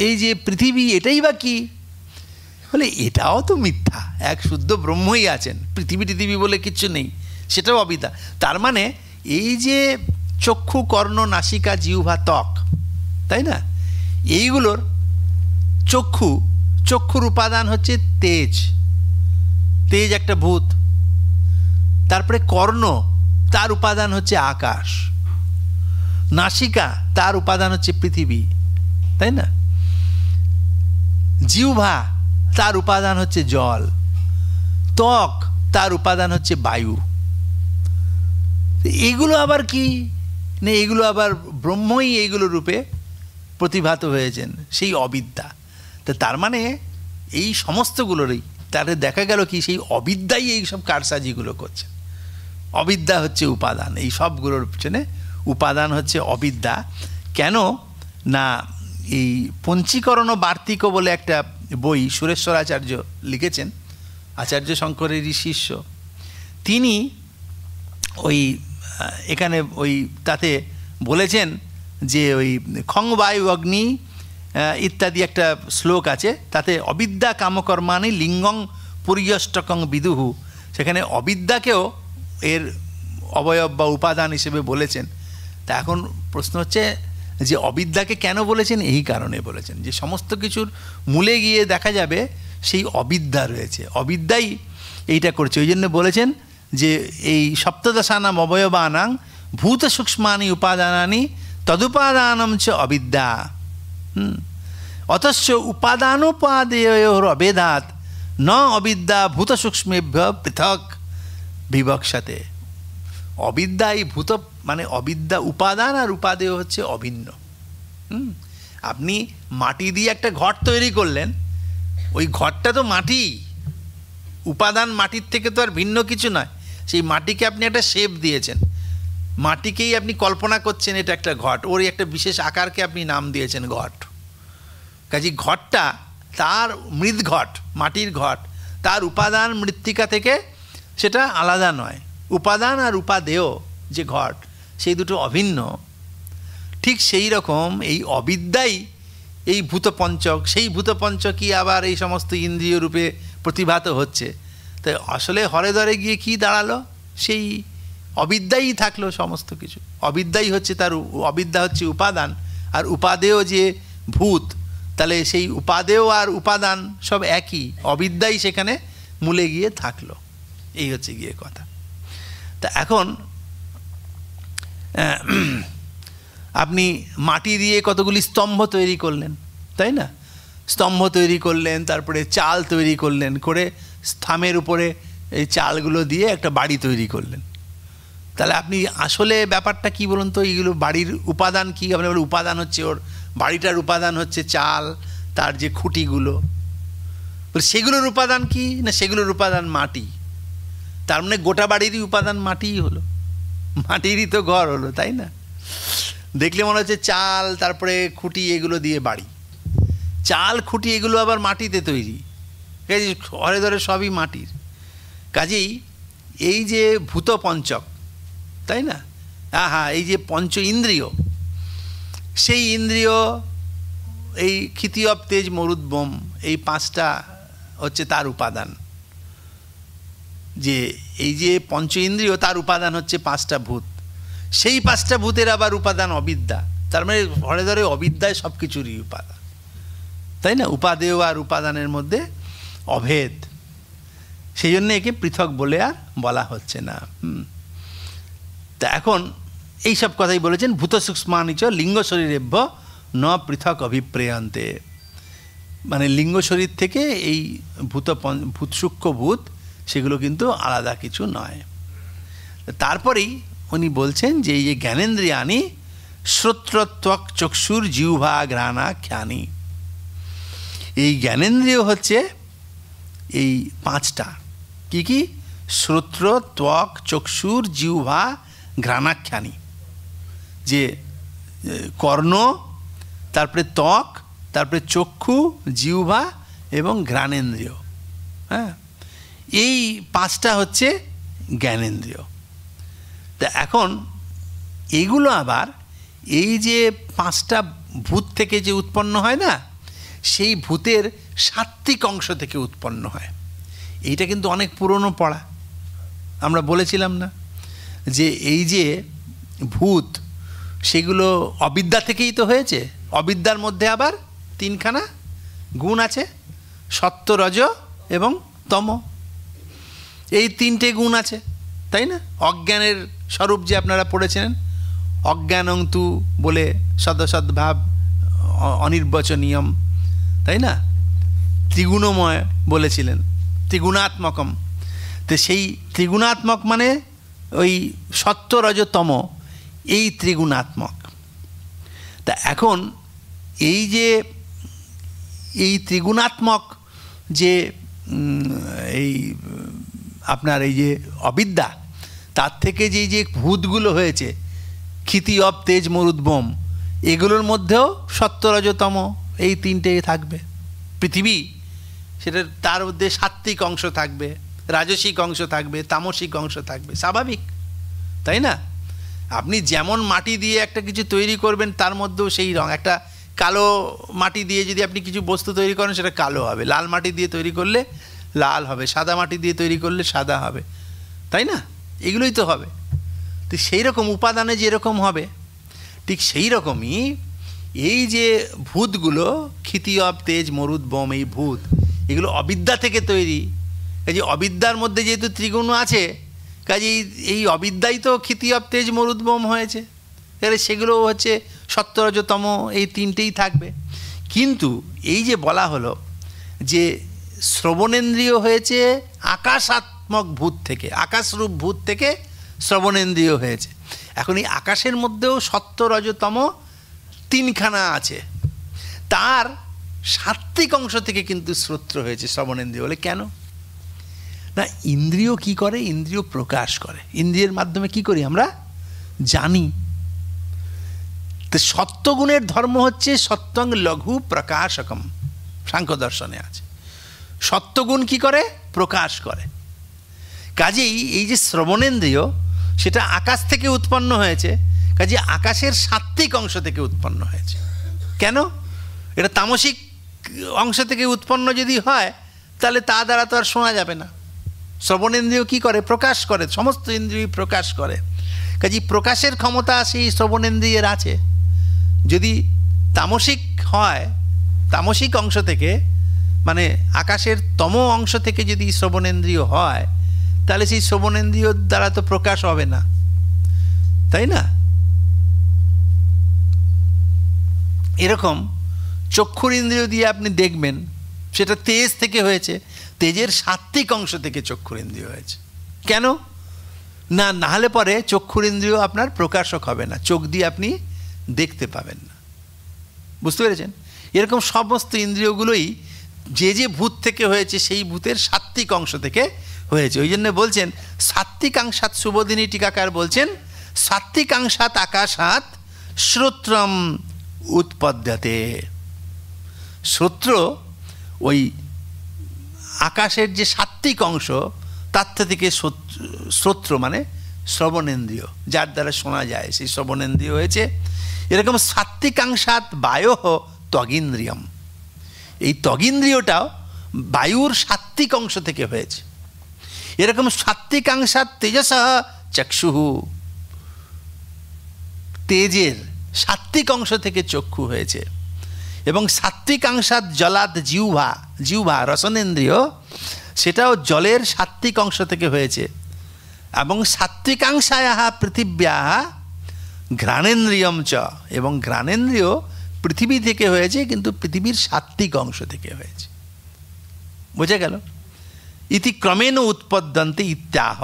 এই যে পৃথিবী এটাই বা কী বলে এটাও তো মিথ্যা এক শুদ্ধ ব্রহ্মই আছেন পৃথিবী টিথিবী বলে কিছু নেই সেটাও অবিতা তার মানে এই যে চক্ষু কর্ণ নাসিকা জিহ্বা ত্বক তাই না এইগুলোর চক্ষু চক্ষুর উপাদান হচ্ছে তেজ তেজ একটা ভূত তারপরে কর্ণ তার উপাদান হচ্ছে আকাশ নাসিকা তার উপাদান হচ্ছে পৃথিবী তাই না জিহ্বা তার উপাদান হচ্ছে জল ত্বক তার উপাদান হচ্ছে বায়ু এগুলো আবার কি না এগুলো আবার ব্রহ্মই এইগুলো রূপে প্রতিভাত হয়েছেন সেই অবিদ্যা তো তার মানে এই সমস্তগুলোরই তাহলে দেখা গেল কি সেই অবিদ্যাই এই সব কারসাজিগুলো করছে অবিদ্যা হচ্ছে উপাদান এই সবগুলোর পিছনে উপাদান হচ্ছে অবিদ্যা কেন না এই পঞ্চীকরণ বার্তিক বলে একটা বই সুরেশ্বর আচার্য লিখেছেন আচার্য শঙ্করেরই শিষ্য তিনি ওই এখানে ওই তাতে বলেছেন যে ওই খংবায়ু অগ্নি ইত্যাদি একটা শ্লোক আছে তাতে অবিদ্যা কামকর্মানি লিঙ্গং পুরিয়ষ্টকং বিদুহু সেখানে অবিদ্যাকেও এর অবয়ব বা উপাদান হিসেবে বলেছেন তা এখন প্রশ্ন হচ্ছে যে অবিদ্যাকে কেন বলেছেন এই কারণে বলেছেন যে সমস্ত কিছুর মূলে গিয়ে দেখা যাবে সেই অবিদ্যা রয়েছে অবিদ্যাই এইটা করছে ওই জন্য বলেছেন যে এই সপ্তদশানাম অবয়বানাং ভূত সূক্ষ্মানি উপাদানানি তদুপাদানম চ অবিদ্যা অথচ উপাদানোপাদেয়োর অবেদাত ন অবিদ্যা ভূত সূক্ষ্মেভ্য পৃথক বিবক্ষাতে অবিদ্যা এই ভূত মানে অবিদ্যা উপাদান আর উপাদেয় হচ্ছে অভিন্ন হুম আপনি মাটি দিয়ে একটা ঘর তৈরি করলেন ওই ঘরটা তো মাটি উপাদান মাটির থেকে তো আর ভিন্ন কিছু নয় সেই মাটিকে আপনি একটা শেপ দিয়েছেন মাটিকেই আপনি কল্পনা করছেন এটা একটা ঘট ওর একটা বিশেষ আকারকে আপনি নাম দিয়েছেন ঘট কাজে ঘটটা তার ঘট মাটির ঘট তার উপাদান মৃত্তিকা থেকে সেটা আলাদা নয় উপাদান আর উপাদেয় যে ঘট সেই দুটো অভিন্ন ঠিক সেই রকম এই অবিদ্যাই এই ভূতপঞ্চক সেই ভূতপঞ্চকই আবার এই সমস্ত ইন্দ্রিয় রূপে প্রতিভাত হচ্ছে তাই আসলে হরে ধরে গিয়ে কি দাঁড়ালো সেই অবিদ্যাই থাকলো সমস্ত কিছু অবিদ্যাই হচ্ছে তার অবিদ্যা হচ্ছে উপাদান আর উপাদেয় যে ভূত তাহলে সেই উপাদেয় আর উপাদান সব একই অবিদ্যাই সেখানে মূলে গিয়ে থাকলো এই হচ্ছে গিয়ে কথা তা এখন আপনি মাটি দিয়ে কতগুলি স্তম্ভ তৈরি করলেন তাই না স্তম্ভ তৈরি করলেন তারপরে চাল তৈরি করলেন করে থামের উপরে এই চালগুলো দিয়ে একটা বাড়ি তৈরি করলেন তাহলে আপনি আসলে ব্যাপারটা কি বলুন তো এইগুলো বাড়ির উপাদান কী আপনার উপাদান হচ্ছে ওর বাড়িটার উপাদান হচ্ছে চাল তার যে খুঁটিগুলো সেগুলোর উপাদান কি না সেগুলোর উপাদান মাটি তার মানে গোটা বাড়িরই উপাদান মাটিই হলো মাটিরই তো ঘর হলো তাই না দেখলে মনে হচ্ছে চাল তারপরে খুঁটি এগুলো দিয়ে বাড়ি চাল খুঁটি এগুলো আবার মাটিতে তৈরি কাজে ঘরে ধরে সবই মাটির কাজেই এই যে ভূত পঞ্চক তাই না হ্যাঁ এই যে পঞ্চ ইন্দ্রিয় সেই ইন্দ্রিয় এই ক্ষিতিয়ব তেজ মরুদ্বম এই পাঁচটা হচ্ছে তার উপাদান যে এই যে পঞ্চ ইন্দ্রিয় তার উপাদান হচ্ছে পাঁচটা ভূত সেই পাঁচটা ভূতের আবার উপাদান অবিদ্যা তার মানে ধরে ধরে অবিদ্যায় সব কিছুরই উপাদান তাই না উপাদেয় আর উপাদানের মধ্যে অভেদ সেই জন্য একে পৃথক বলে আর বলা হচ্ছে না তা এখন এই সব কথাই বলেছেন ভূত সূক্ষ্মানিচ লিঙ্গ শরীরেভ্য ন পৃথক অভিপ্রেয়ন্তে মানে লিঙ্গ শরীর থেকে এই ভূত ভূত সেগুলো কিন্তু আলাদা কিছু নয় তারপরেই উনি বলছেন যে এই যে জ্ঞানেন্দ্রিয়ানি শ্রোত্রত্বক চক্ষুর জিহ্বা ঘ্রাণা খ্যানি এই জ্ঞানেন্দ্রিয় হচ্ছে এই পাঁচটা কি কি শ্রোত্র ত্বক চক্ষুর জিহ্বা ঘ্রাণাখ্যানি যে কর্ণ তারপরে ত্বক তারপরে চক্ষু জিহ্বা এবং ঘ্রাণেন্দ্রিয় হ্যাঁ এই পাঁচটা হচ্ছে জ্ঞানেন্দ্রীয় তা এখন এগুলো আবার এই যে পাঁচটা ভূত থেকে যে উৎপন্ন হয় না সেই ভূতের সাত্বিক অংশ থেকে উৎপন্ন হয় এইটা কিন্তু অনেক পুরনো পড়া আমরা বলেছিলাম না যে এই যে ভূত সেগুলো অবিদ্যা থেকেই তো হয়েছে অবিদ্যার মধ্যে আবার তিনখানা গুণ আছে সত্য রজ এবং তম এই তিনটে গুণ আছে তাই না অজ্ঞানের স্বরূপ যে আপনারা পড়েছিলেন অজ্ঞানংতু বলে সদসদ্ভাব অনির্বচনীয়ম তাই না ত্রিগুণময় বলেছিলেন ত্রিগুণাত্মকম তো সেই ত্রিগুণাত্মক মানে ওই সত্যরজতম এই ত্রিগুণাত্মক তা এখন এই যে এই ত্রিগুণাত্মক যে এই আপনার এই যে অবিদ্যা তার থেকে যে যে ভূতগুলো হয়েছে ক্ষিতি অব তেজ মরুদ্বম এগুলোর মধ্যেও সত্যরজতম এই তিনটে থাকবে পৃথিবী সেটা তার মধ্যে সাত্বিক অংশ থাকবে রাজসিক অংশ থাকবে তামসিক অংশ থাকবে স্বাভাবিক তাই না আপনি যেমন মাটি দিয়ে একটা কিছু তৈরি করবেন তার মধ্যেও সেই রং একটা কালো মাটি দিয়ে যদি আপনি কিছু বস্তু তৈরি করেন সেটা কালো হবে লাল মাটি দিয়ে তৈরি করলে লাল হবে সাদা মাটি দিয়ে তৈরি করলে সাদা হবে তাই না এগুলোই তো হবে তো সেই রকম উপাদানে যেরকম হবে ঠিক সেই রকমই এই যে ভূতগুলো অব তেজ মরুদ বম এই ভূত এগুলো অবিদ্যা থেকে তৈরি কাজে অবিদ্যার মধ্যে যেহেতু ত্রিগুণ আছে কাজে এই অবিদ্যাই তো অব তেজ মরুদ বম হয়েছে তাহলে সেগুলো হচ্ছে সত্তরজতম এই তিনটেই থাকবে কিন্তু এই যে বলা হলো যে শ্রবণেন্দ্রিয় হয়েছে আকাশাত্মক ভূত থেকে আকাশরূপ ভূত থেকে শ্রবণেন্দ্রিয় হয়েছে এখন এই আকাশের মধ্যেও সত্য রজতম তিনখানা আছে তার সাত্ত্বিক অংশ থেকে কিন্তু শ্রোত্র হয়েছে শ্রবণেন্দ্রিয় বলে কেন না ইন্দ্রিয় কি করে ইন্দ্রিয় প্রকাশ করে ইন্দ্রিয়ের মাধ্যমে কি করি আমরা জানি তো সত্যগুণের ধর্ম হচ্ছে সত্যং লঘু প্রকাশকম সাংখ্য দর্শনে আছে সত্যগুণ কি করে প্রকাশ করে কাজেই এই যে শ্রবণেন্দ্রিয় সেটা আকাশ থেকে উৎপন্ন হয়েছে কাজে আকাশের সাত্বিক অংশ থেকে উৎপন্ন হয়েছে কেন এটা তামসিক অংশ থেকে উৎপন্ন যদি হয় তাহলে তা দ্বারা তো আর শোনা যাবে না শ্রবণেন্দ্রিয় কি করে প্রকাশ করে সমস্ত ইন্দ্রিয় প্রকাশ করে কাজে প্রকাশের ক্ষমতা সেই শ্রবণেন্দ্রিয়ের আছে যদি তামসিক হয় তামসিক অংশ থেকে মানে আকাশের তম অংশ থেকে যদি শ্রবণেন্দ্রিয় হয় তাহলে সেই শ্রবণেন্দ্রিয় দ্বারা তো প্রকাশ হবে না তাই না এরকম চক্ষুর ইন্দ্রিয় দিয়ে আপনি দেখবেন সেটা তেজ থেকে হয়েছে তেজের সাত্ত্বিক অংশ থেকে চক্ষুর ইন্দ্রিয় হয়েছে কেন না নাহলে পরে চক্ষুর ইন্দ্রিয় আপনার প্রকাশক হবে না চোখ দিয়ে আপনি দেখতে পাবেন না বুঝতে পেরেছেন এরকম সমস্ত ইন্দ্রিয়গুলোই যে যে ভূত থেকে হয়েছে সেই ভূতের সাত্বিক অংশ থেকে হয়েছে ওই জন্য বলছেন সাত্বিকাংসাত সুবোধিনী টিকাকার বলছেন সাত্বিকাংসাত আকাশাত শ্রোত্রম উৎপদ্যতে শ্রোত্র ওই আকাশের যে সাত্বিক অংশ তার থেকে শ্রোত্র মানে শ্রবণেন্দ্রীয় যার দ্বারা শোনা যায় সেই শ্রবণেন্দ্রীয় হয়েছে এরকম সাত্বিকাংসাত বায়ো ত্বগিন্দ্রিয়ম এই তগিন্দ্রিয়টাও বায়ুর সাত্ত্বিক অংশ থেকে হয়েছে এরকম সাত্ত্বিকাংশার তেজস চক্ষু তেজের সাত্ত্বিক অংশ থেকে চক্ষু হয়েছে এবং সাত্ত্বিকাংশাত জলাত জিউভা জিউভা রসনেন্দ্রিয় সেটাও জলের সাত্বিক অংশ থেকে হয়েছে এবং আহা পৃথিব্যাহা ঘ্রাণেন্দ্রিয়ম চ এবং ঘ্রাণেন্দ্রিয় পৃথিবী থেকে হয়েছে কিন্তু পৃথিবীর সাত্বিক অংশ থেকে হয়েছে বোঝা গেল ইতি ক্রমেণ উৎপদ্যন্তে ইত্যাহ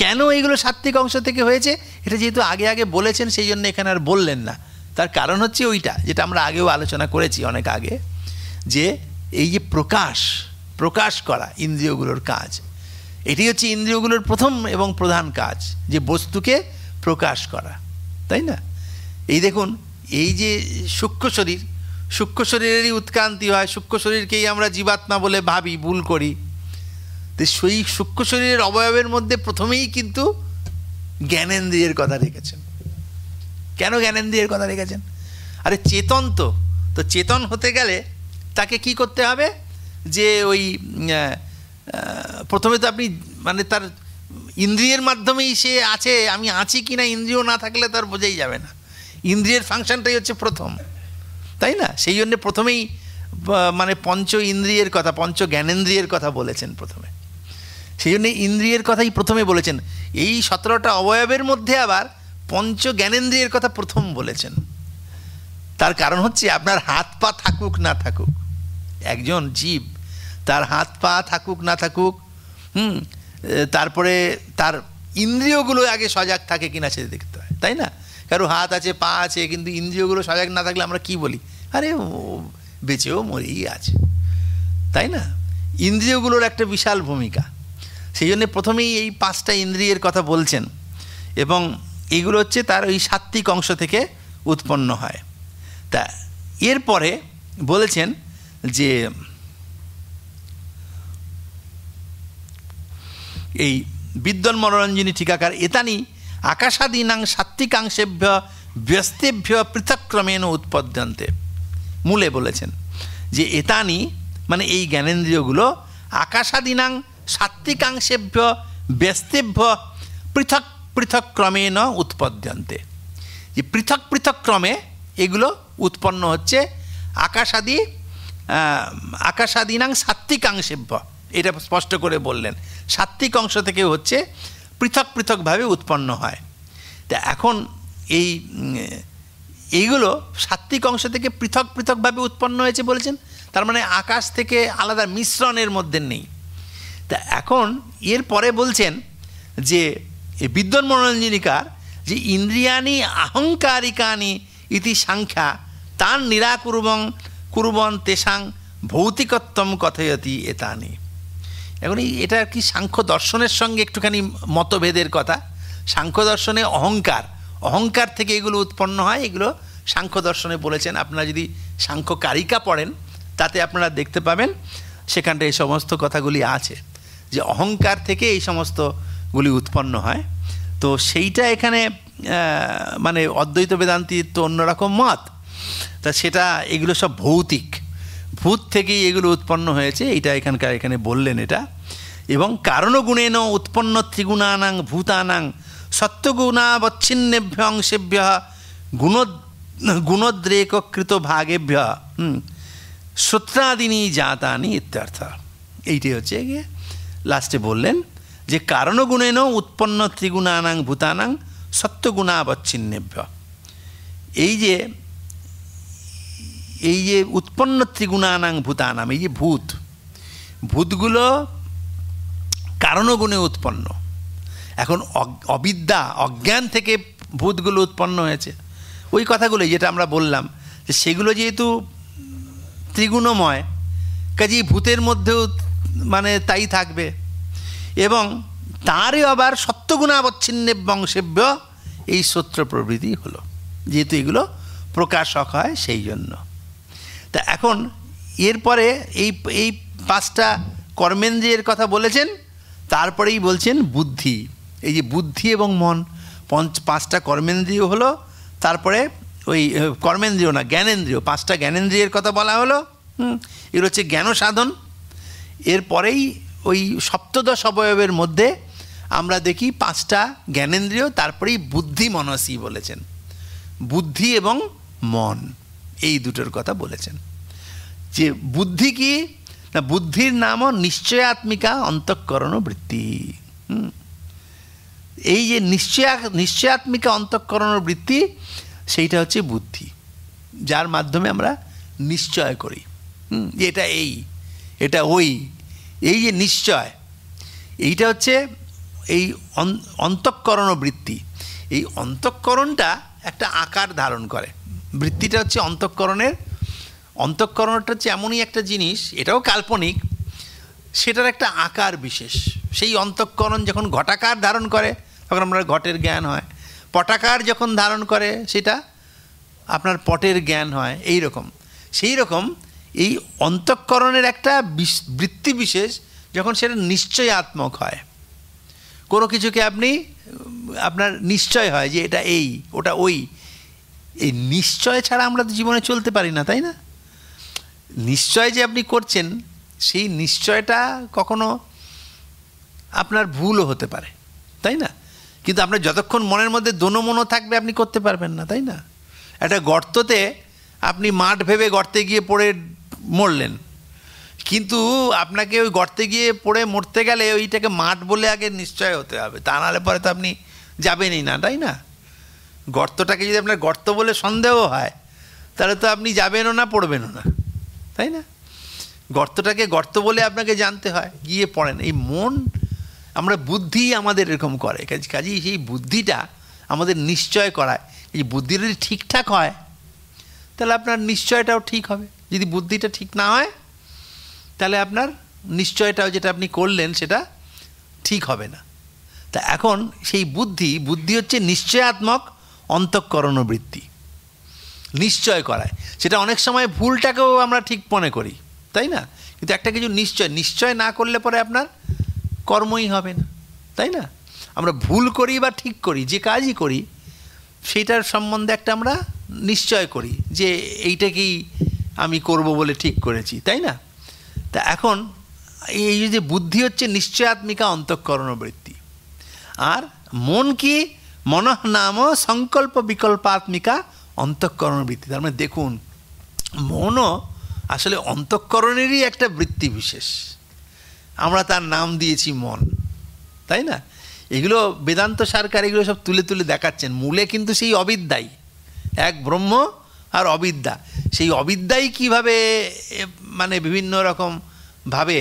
কেন এইগুলো সাত্বিক অংশ থেকে হয়েছে এটা যেহেতু আগে আগে বলেছেন সেই জন্য এখানে আর বললেন না তার কারণ হচ্ছে ওইটা যেটা আমরা আগেও আলোচনা করেছি অনেক আগে যে এই যে প্রকাশ প্রকাশ করা ইন্দ্রিয়গুলোর কাজ এটি হচ্ছে ইন্দ্রিয়গুলোর প্রথম এবং প্রধান কাজ যে বস্তুকে প্রকাশ করা তাই না এই দেখুন এই যে সূক্ষ্ম শরীর সূক্ষ্ম শরীরেরই উৎক্রান্তি হয় সূক্ষ্ম শরীরকেই আমরা জীবাত্মা বলে ভাবি ভুল করি তো সেই সূক্ষ্ম শরীরের অবয়বের মধ্যে প্রথমেই কিন্তু জ্ঞানেন্দ্রিয়ের কথা রেখেছেন কেন জ্ঞানেন্দ্রিয়ের কথা রেখেছেন আরে চেতন তো তো চেতন হতে গেলে তাকে কি করতে হবে যে ওই প্রথমে তো আপনি মানে তার ইন্দ্রিয়ের মাধ্যমেই সে আছে আমি আছি কি না ইন্দ্রিয় না থাকলে তার বোঝাই যাবে না ইন্দ্রিয়ের ফাংশনটাই হচ্ছে প্রথম তাই না সেই জন্যে প্রথমেই মানে পঞ্চ ইন্দ্রিয়ের কথা পঞ্চ জ্ঞানেন্দ্রিয়ের কথা বলেছেন প্রথমে সেই জন্যে ইন্দ্রিয়ের কথাই প্রথমে বলেছেন এই সতেরোটা অবয়বের মধ্যে আবার পঞ্চ জ্ঞানেন্দ্রিয়ের কথা প্রথম বলেছেন তার কারণ হচ্ছে আপনার হাত পা থাকুক না থাকুক একজন জীব তার হাত পা থাকুক না থাকুক হুম তারপরে তার ইন্দ্রিয়গুলো আগে সজাগ থাকে কিনা সে দেখতে হয় তাই না কারো হাত আছে পা আছে কিন্তু ইন্দ্রিয়গুলো সজাগ না থাকলে আমরা কি বলি আরে বেঁচেও মরেই আছে তাই না ইন্দ্রিয়গুলোর একটা বিশাল ভূমিকা সেই জন্য প্রথমেই এই পাঁচটা ইন্দ্রিয়ের কথা বলছেন এবং এগুলো হচ্ছে তার ওই সাত্ত্বিক অংশ থেকে উৎপন্ন হয় তা এরপরে বলেছেন যে এই বিদ্যন মনোরঞ্জিনী টিকাকার এতানি আকাশাদীনাং সাত্ত্বিকাংশেভ্য ব্যস্তেভ্য পৃথক্রমেণ উৎপদ্যন্তে মূলে বলেছেন যে এতানি মানে এই জ্ঞানেন্দ্রিয়গুলো আকাশাদীনাং সাত্ত্বিকাংশেভ্য ব্যস্তেভ্য পৃথক পৃথক ক্রমেণ উৎপদ্যন্তে যে পৃথক পৃথক ক্রমে এগুলো উৎপন্ন হচ্ছে আকাশাদি আকাশাদিনাং সাত্ত্বিকাংশেভ্য এটা স্পষ্ট করে বললেন সাত্ত্বিক অংশ থেকে হচ্ছে পৃথক পৃথকভাবে উৎপন্ন হয় তা এখন এই এইগুলো সাত্বিক অংশ থেকে পৃথক পৃথকভাবে উৎপন্ন হয়েছে বলেছেন তার মানে আকাশ থেকে আলাদা মিশ্রণের মধ্যে নেই তা এখন এর পরে বলছেন যে বিদ্যন মনোরঞ্জনিকার যে ইন্দ্রিয়ানি আহংকারিকানি ইতি সংখ্যা তান নিরাকুরবং কুরবন তেষাং ভৌতিকত্বম কথয়তি এতানি এখন এটা কি সাংখ্য দর্শনের সঙ্গে একটুখানি মতভেদের কথা সাংখ্য দর্শনে অহংকার অহংকার থেকে এগুলো উৎপন্ন হয় এগুলো সাংখ্য দর্শনে বলেছেন আপনারা যদি সাংখ্য কারিকা পড়েন তাতে আপনারা দেখতে পাবেন সেখানটা এই সমস্ত কথাগুলি আছে যে অহংকার থেকে এই সমস্তগুলি উৎপন্ন হয় তো সেইটা এখানে মানে অদ্বৈত বেদান্তির তো অন্যরকম মত তা সেটা এগুলো সব ভৌতিক ভূত থেকেই এগুলো উৎপন্ন হয়েছে এটা এখানকার এখানে বললেন এটা এবং কারণ উৎপন্ন ত্রিগুণানাং ভূতানাং সত্যগুণাবচ্ছিন্নেভ্য অংশেভ্য গুণ গুণদ্রেককৃত ভাগেভ্য সূত্রাদিনী জাতানি ইত্যর্থ এইটি হচ্ছে গিয়ে লাস্টে বললেন যে কারণ উৎপন্ন ত্রিগুণানাং ভূতানাং সত্যগুণাবচ্ছিন্নেভ্য এই যে এই যে উৎপন্ন ত্রিগুণানাং ভূতানাম এই যে ভূত ভূতগুলো কারণগুণে উৎপন্ন এখন অবিদ্যা অজ্ঞান থেকে ভূতগুলো উৎপন্ন হয়েছে ওই কথাগুলোই যেটা আমরা বললাম যে সেগুলো যেহেতু ত্রিগুণময় কাজেই ভূতের মধ্যেও মানে তাই থাকবে এবং তারই আবার সত্যগুণাবচ্ছিন্নে বংশেব্য এই সত্য প্রভৃতি হলো যেহেতু এগুলো প্রকাশক হয় সেই জন্য তা এখন এরপরে এই এই পাঁচটা কর্মেন্দ্রিয়ের কথা বলেছেন তারপরেই বলছেন বুদ্ধি এই যে বুদ্ধি এবং মন পঞ্চ পাঁচটা কর্মেন্দ্রিয় হলো তারপরে ওই কর্মেন্দ্রীয় না জ্ঞানেন্দ্রীয় পাঁচটা জ্ঞানেন্দ্রিয়ের কথা বলা হলো এগুলো হচ্ছে জ্ঞান সাধন এরপরেই ওই সপ্তদশ অবয়বের মধ্যে আমরা দেখি পাঁচটা জ্ঞানেন্দ্রীয় তারপরেই বুদ্ধি মনসী বলেছেন বুদ্ধি এবং মন এই দুটোর কথা বলেছেন যে বুদ্ধি কি না বুদ্ধির নামও আত্মিকা অন্তঃকরণ বৃত্তি এই যে নিশ্চয় নিশ্চয় আত্মিকা অন্তঃকরণ বৃত্তি সেইটা হচ্ছে বুদ্ধি যার মাধ্যমে আমরা নিশ্চয় করি এটা এই এটা ওই এই যে নিশ্চয় এইটা হচ্ছে এই অন্তঃকরণ বৃত্তি এই অন্তঃকরণটা একটা আকার ধারণ করে বৃত্তিটা হচ্ছে অন্তঃকরণের অন্তঃকরণটা হচ্ছে এমনই একটা জিনিস এটাও কাল্পনিক সেটার একটা আকার বিশেষ সেই অন্তঃকরণ যখন ঘটাকার ধারণ করে তখন আপনার ঘটের জ্ঞান হয় পটাকার যখন ধারণ করে সেটা আপনার পটের জ্ঞান হয় এই রকম সেই রকম এই অন্তঃকরণের একটা বৃত্তি বিশেষ যখন সেটা নিশ্চয় আত্মক হয় কোনো কিছুকে আপনি আপনার নিশ্চয় হয় যে এটা এই ওটা ওই এই নিশ্চয় ছাড়া আমরা তো জীবনে চলতে পারি না তাই না নিশ্চয় যে আপনি করছেন সেই নিশ্চয়টা কখনো আপনার ভুলও হতে পারে তাই না কিন্তু আপনার যতক্ষণ মনের মধ্যে দোনো মনো থাকবে আপনি করতে পারবেন না তাই না একটা গর্ততে আপনি মাঠ ভেবে গর্তে গিয়ে পড়ে মরলেন কিন্তু আপনাকে ওই গর্তে গিয়ে পড়ে মরতে গেলে ওইটাকে মাঠ বলে আগে নিশ্চয় হতে হবে তা নাহলে পরে তো আপনি যাবেনই না তাই না গর্তটাকে যদি আপনার গর্ত বলে সন্দেহ হয় তাহলে তো আপনি যাবেনও না পড়বেনও না তাই না গর্তটাকে গর্ত বলে আপনাকে জানতে হয় গিয়ে পড়েন এই মন আমরা বুদ্ধি আমাদের এরকম করে কাজে সেই বুদ্ধিটা আমাদের নিশ্চয় করায় এই বুদ্ধিটা যদি ঠিকঠাক হয় তাহলে আপনার নিশ্চয়টাও ঠিক হবে যদি বুদ্ধিটা ঠিক না হয় তাহলে আপনার নিশ্চয়টাও যেটা আপনি করলেন সেটা ঠিক হবে না তা এখন সেই বুদ্ধি বুদ্ধি হচ্ছে নিশ্চয়াত্মক অন্তঃকরণ বৃত্তি নিশ্চয় করায় সেটা অনেক সময় ভুলটাকেও আমরা ঠিক মনে করি তাই না কিন্তু একটা কিছু নিশ্চয় নিশ্চয় না করলে পরে আপনার কর্মই হবে না তাই না আমরা ভুল করি বা ঠিক করি যে কাজই করি সেটার সম্বন্ধে একটা আমরা নিশ্চয় করি যে এইটাকেই আমি করব বলে ঠিক করেছি তাই না তা এখন এই যে বুদ্ধি হচ্ছে নিশ্চয়াত্মিকা বৃত্তি আর মন কি মনঃ নাম সংকল্প বিকল্পাত্মিকা অন্তঃকরণ বৃত্তি তার মানে দেখুন মন আসলে অন্তঃকরণেরই একটা বৃত্তি বিশেষ আমরা তার নাম দিয়েছি মন তাই না এগুলো বেদান্ত সরকার এগুলো সব তুলে তুলে দেখাচ্ছেন মূলে কিন্তু সেই অবিদ্যাই এক ব্রহ্ম আর অবিদ্যা সেই অবিদ্যাই কিভাবে মানে বিভিন্ন রকম ভাবে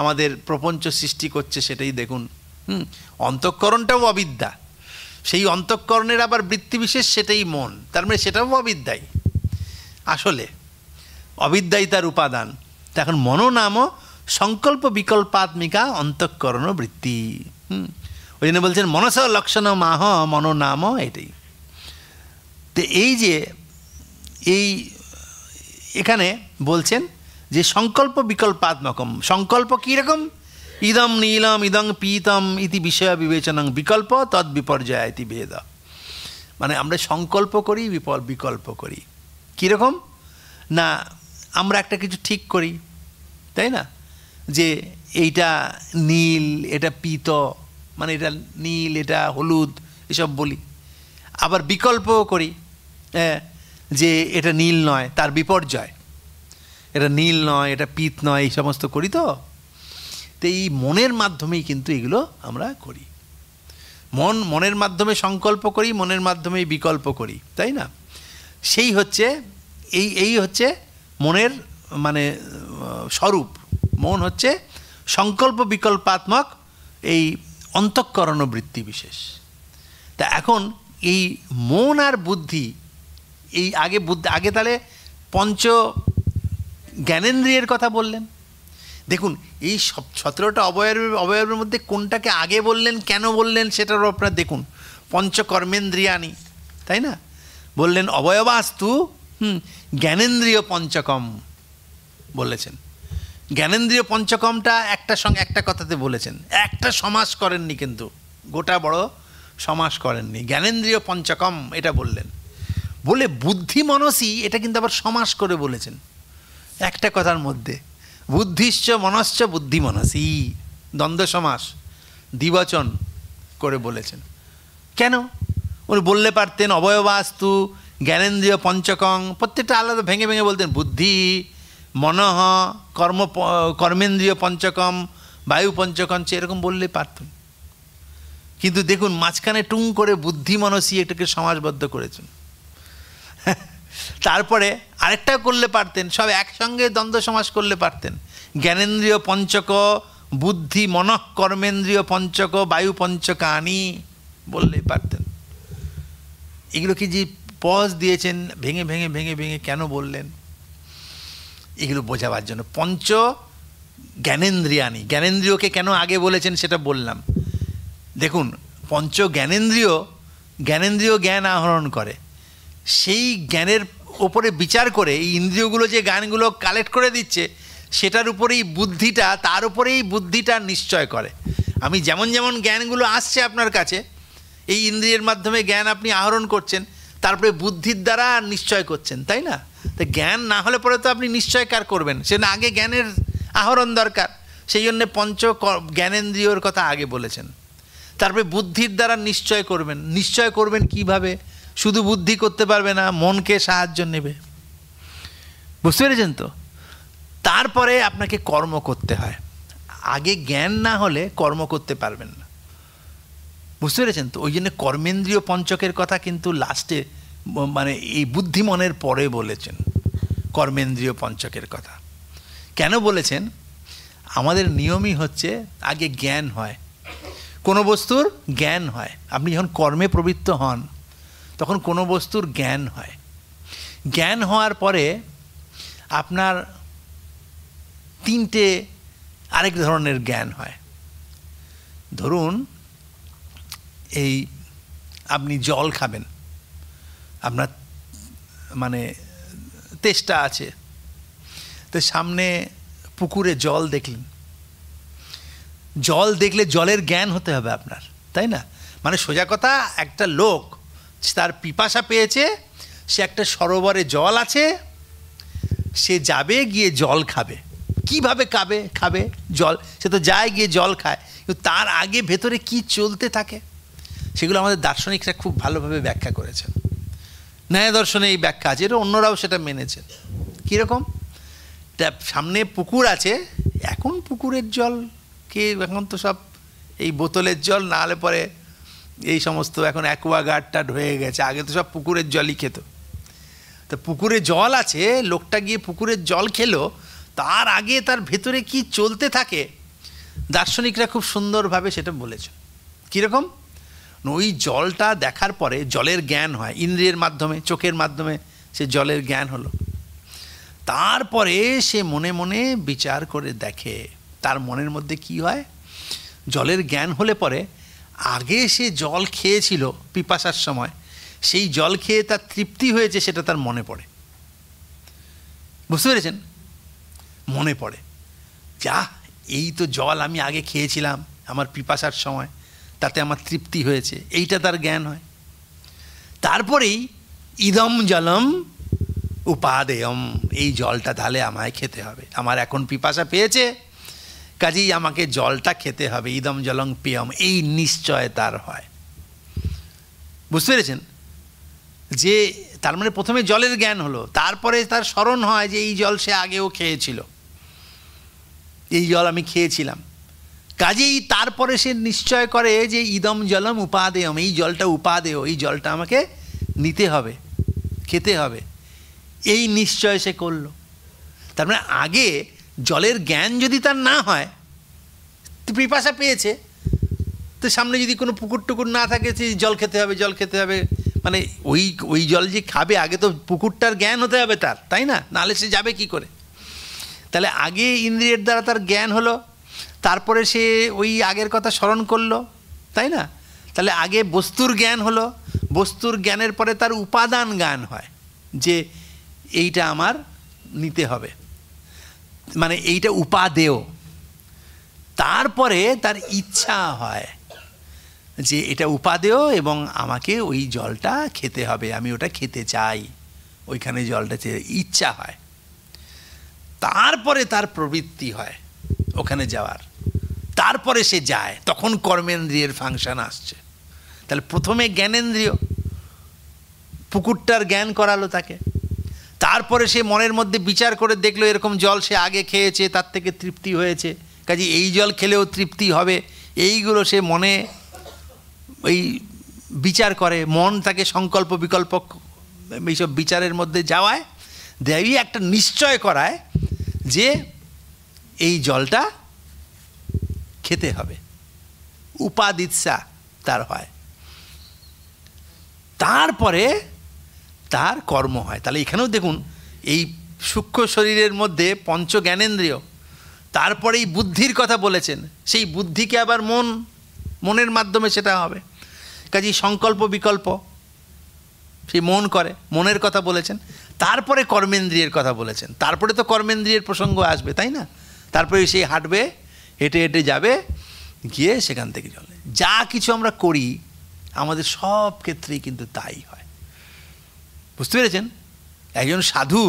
আমাদের প্রপঞ্চ সৃষ্টি করছে সেটাই দেখুন হুম অন্তঃকরণটাও অবিদ্যা সেই অন্তঃকরণের আবার বৃত্তিবিশেষ সেটাই মন তার মানে সেটাও অবিদ্যাই আসলে অবিদ্যাই তার উপাদান এখন মনোনাম সংকল্প বিকল্পাত্মিকা অন্তঃকরণ বৃত্তি হুম ওই জন্য বলছেন মনস লক্ষণ মাহ মনোনাম এটাই তো এই যে এই এখানে বলছেন যে সংকল্প বিকল্পাত্মকম সংকল্প কীরকম ইদম নীলম ইদং পীতম ইতি বিষয় বিবেচনা বিকল্প তৎ বিপর্যয় ইতি ভেদ মানে আমরা সংকল্প করি বিকল্প করি কীরকম না আমরা একটা কিছু ঠিক করি তাই না যে এইটা নীল এটা পিত মানে এটা নীল এটা হলুদ এসব বলি আবার বিকল্পও করি যে এটা নীল নয় তার বিপর্যয় এটা নীল নয় এটা পিত নয় এই সমস্ত করি তো তো এই মনের মাধ্যমেই কিন্তু এগুলো আমরা করি মন মনের মাধ্যমে সংকল্প করি মনের মাধ্যমেই বিকল্প করি তাই না সেই হচ্ছে এই এই হচ্ছে মনের মানে স্বরূপ মন হচ্ছে সংকল্প বিকল্পাত্মক এই অন্তঃকরণ বৃত্তি বিশেষ তা এখন এই মন আর বুদ্ধি এই আগে বুদ্ধি আগে তাহলে পঞ্চ জ্ঞানেন্দ্রিয়ের কথা বললেন দেখুন এই সব সতেরোটা অবয়ব অবয়বের মধ্যে কোনটাকে আগে বললেন কেন বললেন সেটারও আপনার দেখুন পঞ্চকর্মেন্দ্রিয়ানি তাই না বললেন অবয়বাস্তু হুম জ্ঞানেন্দ্রীয় পঞ্চকম বলেছেন জ্ঞানেন্দ্রীয় পঞ্চকমটা একটা সঙ্গে একটা কথাতে বলেছেন একটা সমাস করেননি কিন্তু গোটা বড় সমাস করেননি জ্ঞানেন্দ্রীয় পঞ্চকম এটা বললেন বলে বুদ্ধি মনসি এটা কিন্তু আবার সমাস করে বলেছেন একটা কথার মধ্যে বুদ্ধিশ্চ মনশ্চ বুদ্ধি মনসি দ্বন্দ্ব সমাস দ্বিবচন করে বলেছেন কেন উনি বললে পারতেন অবয়বাস্তু জ্ঞানেন্দ্রীয় পঞ্চকং প্রত্যেকটা আলাদা ভেঙে ভেঙে বলতেন বুদ্ধি মনহ কর্ম কর্মেন্দ্রীয় পঞ্চকম বায়ু পঞ্চকম এরকম বললে পারতেন কিন্তু দেখুন মাঝখানে টুং করে বুদ্ধি মনসি এটাকে সমাজবদ্ধ করেছেন তারপরে আরেকটা করলে পারতেন সব একসঙ্গে দ্বন্দ্ব সমাস করলে পারতেন জ্ঞানেন্দ্রীয় পঞ্চক বুদ্ধি মনঃ কর্মেন্দ্রীয় পঞ্চক বায়ু পঞ্চকানি বললেই পারতেন এগুলো কি যে পজ দিয়েছেন ভেঙে ভেঙে ভেঙে ভেঙে কেন বললেন এগুলো বোঝাবার জন্য পঞ্চ জ্ঞানেন্দ্রিয়ানি জ্ঞানেন্দ্রিয়কে কেন আগে বলেছেন সেটা বললাম দেখুন পঞ্চ জ্ঞানেন্দ্রিয় জ্ঞানেন্দ্রিয় জ্ঞান আহরণ করে সেই জ্ঞানের ওপরে বিচার করে এই ইন্দ্রিয়গুলো যে গানগুলো কালেক্ট করে দিচ্ছে সেটার উপরেই বুদ্ধিটা তার উপরেই বুদ্ধিটা নিশ্চয় করে আমি যেমন যেমন জ্ঞানগুলো আসছে আপনার কাছে এই ইন্দ্রিয়ের মাধ্যমে জ্ঞান আপনি আহরণ করছেন তারপরে বুদ্ধির দ্বারা নিশ্চয় করছেন তাই না তো জ্ঞান না হলে পরে তো আপনি নিশ্চয় কার করবেন সে না আগে জ্ঞানের আহরণ দরকার সেই জন্যে পঞ্চ জ্ঞানেন্দ্রিয়র কথা আগে বলেছেন তারপরে বুদ্ধির দ্বারা নিশ্চয় করবেন নিশ্চয় করবেন কিভাবে শুধু বুদ্ধি করতে পারবে না মনকে সাহায্য নেবে বুঝতে পেরেছেন তো তারপরে আপনাকে কর্ম করতে হয় আগে জ্ঞান না হলে কর্ম করতে পারবেন না বুঝতে পেরেছেন তো ওই জন্য কর্মেন্দ্রীয় পঞ্চকের কথা কিন্তু লাস্টে মানে এই বুদ্ধিমনের পরে বলেছেন কর্মেন্দ্রীয় পঞ্চকের কথা কেন বলেছেন আমাদের নিয়মই হচ্ছে আগে জ্ঞান হয় কোনো বস্তুর জ্ঞান হয় আপনি যখন কর্মে প্রবৃত্ত হন তখন কোনো বস্তুর জ্ঞান হয় জ্ঞান হওয়ার পরে আপনার তিনটে আরেক ধরনের জ্ঞান হয় ধরুন এই আপনি জল খাবেন আপনার মানে তেষ্টা আছে তো সামনে পুকুরে জল দেখলেন জল দেখলে জলের জ্ঞান হতে হবে আপনার তাই না মানে সোজা কথা একটা লোক তার পিপাসা পেয়েছে সে একটা সরোবরে জল আছে সে যাবে গিয়ে জল খাবে কিভাবে খাবে খাবে জল সে তো যায় গিয়ে জল খায় কিন্তু তার আগে ভেতরে কি চলতে থাকে সেগুলো আমাদের দার্শনিকরা খুব ভালোভাবে ব্যাখ্যা করেছেন ন্যায় দর্শনে এই ব্যাখ্যা আছে এটা অন্যরাও সেটা মেনেছেন কীরকম তা সামনে পুকুর আছে এখন পুকুরের জল কে এখন তো সব এই বোতলের জল না হলে পরে এই সমস্ত এখন অ্যাকোয়াগার্ডটাড হয়ে গেছে আগে তো সব পুকুরের জলই খেত তো পুকুরে জল আছে লোকটা গিয়ে পুকুরের জল খেলো তার আগে তার ভেতরে কি চলতে থাকে দার্শনিকরা খুব সুন্দরভাবে সেটা বলেছে কীরকম ওই জলটা দেখার পরে জলের জ্ঞান হয় ইন্দ্রিয়ের মাধ্যমে চোখের মাধ্যমে সে জলের জ্ঞান হলো তারপরে সে মনে মনে বিচার করে দেখে তার মনের মধ্যে কি হয় জলের জ্ঞান হলে পরে আগে সে জল খেয়েছিল পিপাসার সময় সেই জল খেয়ে তার তৃপ্তি হয়েছে সেটা তার মনে পড়ে বুঝতে পেরেছেন মনে পড়ে যা এই তো জল আমি আগে খেয়েছিলাম আমার পিপাসার সময় তাতে আমার তৃপ্তি হয়েছে এইটা তার জ্ঞান হয় তারপরেই ইদম জলম উপাদেয়ম এই জলটা তাহলে আমায় খেতে হবে আমার এখন পিপাসা পেয়েছে কাজেই আমাকে জলটা খেতে হবে ইদম জলং পিয়ম এই নিশ্চয় তার হয় বুঝতে পেরেছেন যে তার মানে প্রথমে জলের জ্ঞান হলো তারপরে তার স্মরণ হয় যে এই জল সে আগেও খেয়েছিল এই জল আমি খেয়েছিলাম কাজেই তারপরে সে নিশ্চয় করে যে ইদম জলম উপাদেয়ম এই জলটা উপাদেয় এই জলটা আমাকে নিতে হবে খেতে হবে এই নিশ্চয় সে করলো তার মানে আগে জলের জ্ঞান যদি তার না হয় পিপাসা পেয়েছে তো সামনে যদি কোনো পুকুর টুকুর না থাকে সে জল খেতে হবে জল খেতে হবে মানে ওই ওই জল যে খাবে আগে তো পুকুরটার জ্ঞান হতে হবে তার তাই না নাহলে সে যাবে কি করে তাহলে আগে ইন্দ্রিয়ের দ্বারা তার জ্ঞান হলো তারপরে সে ওই আগের কথা স্মরণ করলো তাই না তাহলে আগে বস্তুর জ্ঞান হলো বস্তুর জ্ঞানের পরে তার উপাদান জ্ঞান হয় যে এইটা আমার নিতে হবে মানে এইটা উপাদেয় তারপরে তার ইচ্ছা হয় যে এটা উপাদেয় এবং আমাকে ওই জলটা খেতে হবে আমি ওটা খেতে চাই ওইখানে জলটা চেয়ে ইচ্ছা হয় তারপরে তার প্রবৃত্তি হয় ওখানে যাওয়ার তারপরে সে যায় তখন কর্মেন্দ্রিয়ের ফাংশন আসছে তাহলে প্রথমে জ্ঞানেন্দ্রিয় পুকুরটার জ্ঞান করালো তাকে তারপরে সে মনের মধ্যে বিচার করে দেখলো এরকম জল সে আগে খেয়েছে তার থেকে তৃপ্তি হয়েছে কাজে এই জল খেলেও তৃপ্তি হবে এইগুলো সে মনে এই বিচার করে মন তাকে সংকল্প বিকল্প এইসব বিচারের মধ্যে যাওয়ায় দেবী একটা নিশ্চয় করায় যে এই জলটা খেতে হবে উপাদিৎসা তার হয় তারপরে তার কর্ম হয় তাহলে এখানেও দেখুন এই সূক্ষ্ম শরীরের মধ্যে পঞ্চ জ্ঞানেন্দ্রীয় তারপরেই বুদ্ধির কথা বলেছেন সেই বুদ্ধিকে আবার মন মনের মাধ্যমে সেটা হবে কাজেই সংকল্প বিকল্প সেই মন করে মনের কথা বলেছেন তারপরে কর্মেন্দ্রিয়ের কথা বলেছেন তারপরে তো কর্মেন্দ্রিয়ের প্রসঙ্গ আসবে তাই না তারপরে সেই হাঁটবে হেঁটে হেঁটে যাবে গিয়ে সেখান থেকে চলে যা কিছু আমরা করি আমাদের সব ক্ষেত্রেই কিন্তু তাই হয় বুঝতে পেরেছেন একজন সাধু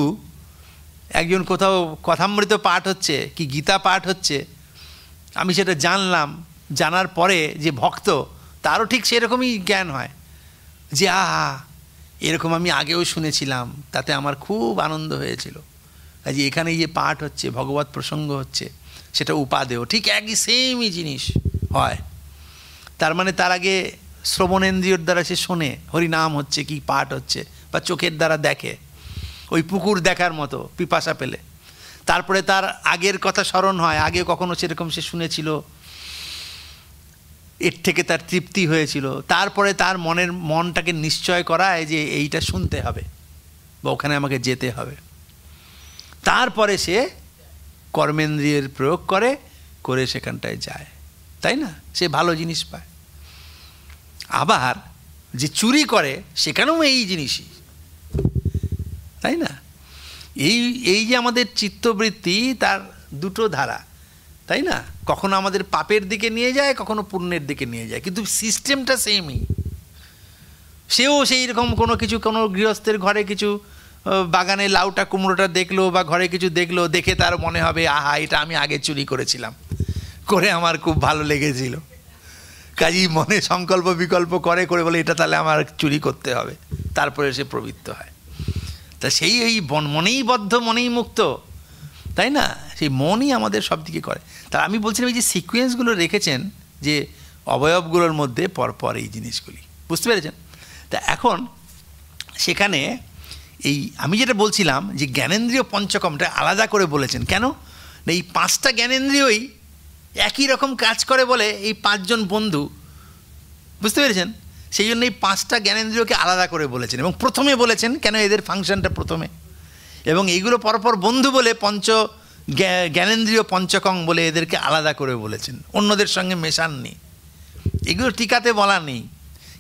একজন কোথাও কথামৃত পাঠ হচ্ছে কি গীতা পাঠ হচ্ছে আমি সেটা জানলাম জানার পরে যে ভক্ত তারও ঠিক সেরকমই জ্ঞান হয় যে আহা এরকম আমি আগেও শুনেছিলাম তাতে আমার খুব আনন্দ হয়েছিল কাজে এখানে যে পাঠ হচ্ছে ভগবত প্রসঙ্গ হচ্ছে সেটা উপাদেয় ঠিক একই সেমই জিনিস হয় তার মানে তার আগে শ্রবণেন্দ্রিয়র দ্বারা সে শোনে হরিনাম হচ্ছে কি পাঠ হচ্ছে বা চোখের দ্বারা দেখে ওই পুকুর দেখার মতো পিপাসা পেলে তারপরে তার আগের কথা স্মরণ হয় আগে কখনো সেরকম সে শুনেছিল এর থেকে তার তৃপ্তি হয়েছিল তারপরে তার মনের মনটাকে নিশ্চয় করায় যে এইটা শুনতে হবে বা ওখানে আমাকে যেতে হবে তারপরে সে কর্মেন্দ্রিয়ের প্রয়োগ করে করে সেখানটায় যায় তাই না সে ভালো জিনিস পায় আবার যে চুরি করে সেখানেও এই জিনিসই তাই না এই এই যে আমাদের চিত্তবৃত্তি তার দুটো ধারা তাই না কখনো আমাদের পাপের দিকে নিয়ে যায় কখনো পুণ্যের দিকে নিয়ে যায় কিন্তু সিস্টেমটা সেমই সেও সেই রকম কোনো কিছু কোনো গৃহস্থের ঘরে কিছু বাগানে লাউটা কুমড়োটা দেখলো বা ঘরে কিছু দেখলো দেখে তার মনে হবে আহা এটা আমি আগে চুরি করেছিলাম করে আমার খুব ভালো লেগেছিলো কাজী মনে সংকল্প বিকল্প করে করে বলে এটা তাহলে আমার চুরি করতে হবে তারপরে সে প্রবৃত্ত হয় তা সেই ওই মনেই বদ্ধ মনেই মুক্ত তাই না সেই মনই আমাদের সব দিকে করে তা আমি বলছিলাম এই যে সিকুয়েন্সগুলো রেখেছেন যে অবয়বগুলোর মধ্যে পরপর এই জিনিসগুলি বুঝতে পেরেছেন তা এখন সেখানে এই আমি যেটা বলছিলাম যে জ্ঞানেন্দ্রীয় পঞ্চকমটা আলাদা করে বলেছেন কেন এই পাঁচটা জ্ঞানেন্দ্রিয়ই একই রকম কাজ করে বলে এই পাঁচজন বন্ধু বুঝতে পেরেছেন সেই জন্য এই পাঁচটা জ্ঞানেন্দ্রিয়কে আলাদা করে বলেছেন এবং প্রথমে বলেছেন কেন এদের ফাংশনটা প্রথমে এবং এইগুলো পরপর বন্ধু বলে পঞ্চ জ্ঞানেন্দ্রীয় পঞ্চকং বলে এদেরকে আলাদা করে বলেছেন অন্যদের সঙ্গে মেশাননি এগুলো টিকাতে বলা নেই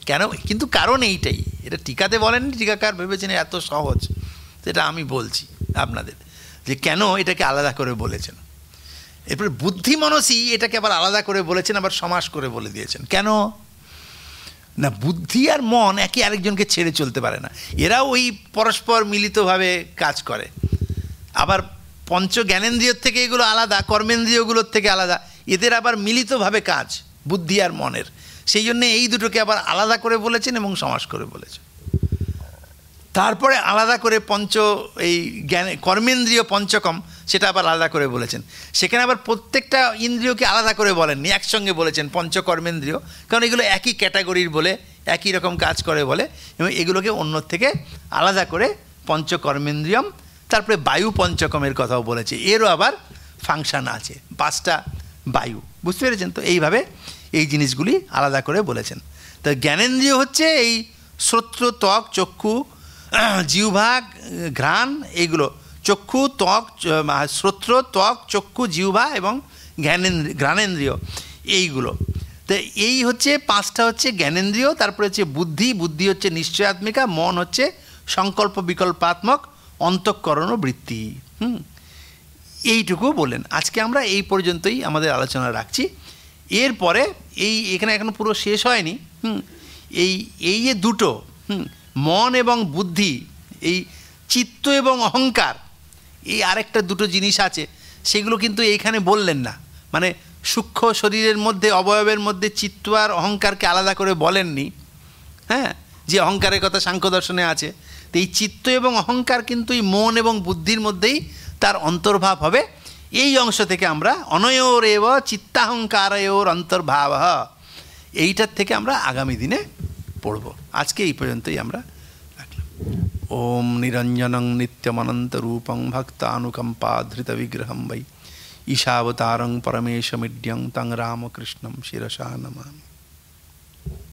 কেন কিন্তু কারণ এইটাই এটা টিকাতে বলেননি টিকাকার ভেবেছেন এত সহজ সেটা আমি বলছি আপনাদের যে কেন এটাকে আলাদা করে বলেছেন এরপরে মনসি এটাকে আবার আলাদা করে বলেছেন আবার সমাস করে বলে দিয়েছেন কেন না বুদ্ধি আর মন একে আরেকজনকে ছেড়ে চলতে পারে না এরা ওই পরস্পর মিলিতভাবে কাজ করে আবার পঞ্চ জ্ঞানেন্দ্রিয়র থেকে এগুলো আলাদা কর্মেন্দ্রিয়গুলোর থেকে আলাদা এদের আবার মিলিতভাবে কাজ বুদ্ধি আর মনের সেই জন্যে এই দুটোকে আবার আলাদা করে বলেছেন এবং সমাস করে বলেছেন তারপরে আলাদা করে পঞ্চ এই জ্ঞান কর্মেন্দ্রীয় পঞ্চকম সেটা আবার আলাদা করে বলেছেন সেখানে আবার প্রত্যেকটা ইন্দ্রিয়কে আলাদা করে বলেননি একসঙ্গে বলেছেন পঞ্চকর্মেন্দ্রিয় কারণ এগুলো একই ক্যাটাগরির বলে একই রকম কাজ করে বলে এবং এগুলোকে অন্য থেকে আলাদা করে পঞ্চকর্মেন্দ্রিয়ম তারপরে বায়ু পঞ্চকমের কথাও বলেছে এরও আবার ফাংশান আছে পাঁচটা বায়ু বুঝতে পেরেছেন তো এইভাবে এই জিনিসগুলি আলাদা করে বলেছেন তো জ্ঞানেন্দ্রিয় হচ্ছে এই শ্রোত্র ত্বক চক্ষু জিউভাগ ঘ্রাণ এইগুলো চক্ষু ত্বক শ্রোত্র ত্বক চক্ষু জিহ্বা এবং জ্ঞানেন্দ্রিয় ঘ্রাণেন্দ্রীয় এইগুলো তো এই হচ্ছে পাঁচটা হচ্ছে জ্ঞানেন্দ্রীয় তারপরে হচ্ছে বুদ্ধি বুদ্ধি হচ্ছে নিশ্চয়াত্মিকা মন হচ্ছে সংকল্প বিকল্পাত্মক অন্তঃকরণ বৃত্তি হুম এইটুকু বললেন আজকে আমরা এই পর্যন্তই আমাদের আলোচনা রাখছি এরপরে এই এখানে এখনো পুরো শেষ হয়নি হুম এই এই যে দুটো হুম মন এবং বুদ্ধি এই চিত্ত এবং অহংকার এই আরেকটা দুটো জিনিস আছে সেগুলো কিন্তু এইখানে বললেন না মানে সূক্ষ্ম শরীরের মধ্যে অবয়বের মধ্যে চিত্ত আর অহংকারকে আলাদা করে বলেননি হ্যাঁ যে অহংকারের কথা সাংখ্য দর্শনে আছে তো এই চিত্ত এবং অহংকার কিন্তু এই মন এবং বুদ্ধির মধ্যেই তার অন্তর্ভাব হবে এই অংশ থেকে আমরা অনয়োর এব চিত্তাহংকারয়োর অন্তর্ভাব এইটার থেকে আমরা আগামী দিনে পড়ব আজকে এই পর্যন্তই আমরা রাখলাম ओम निरंजन नित्यमनंत भक्तानुकंपाधृत विग्रह वै ईशावतारं परमेशमिड्यं तं रामकृष्णं शिरसा नमामि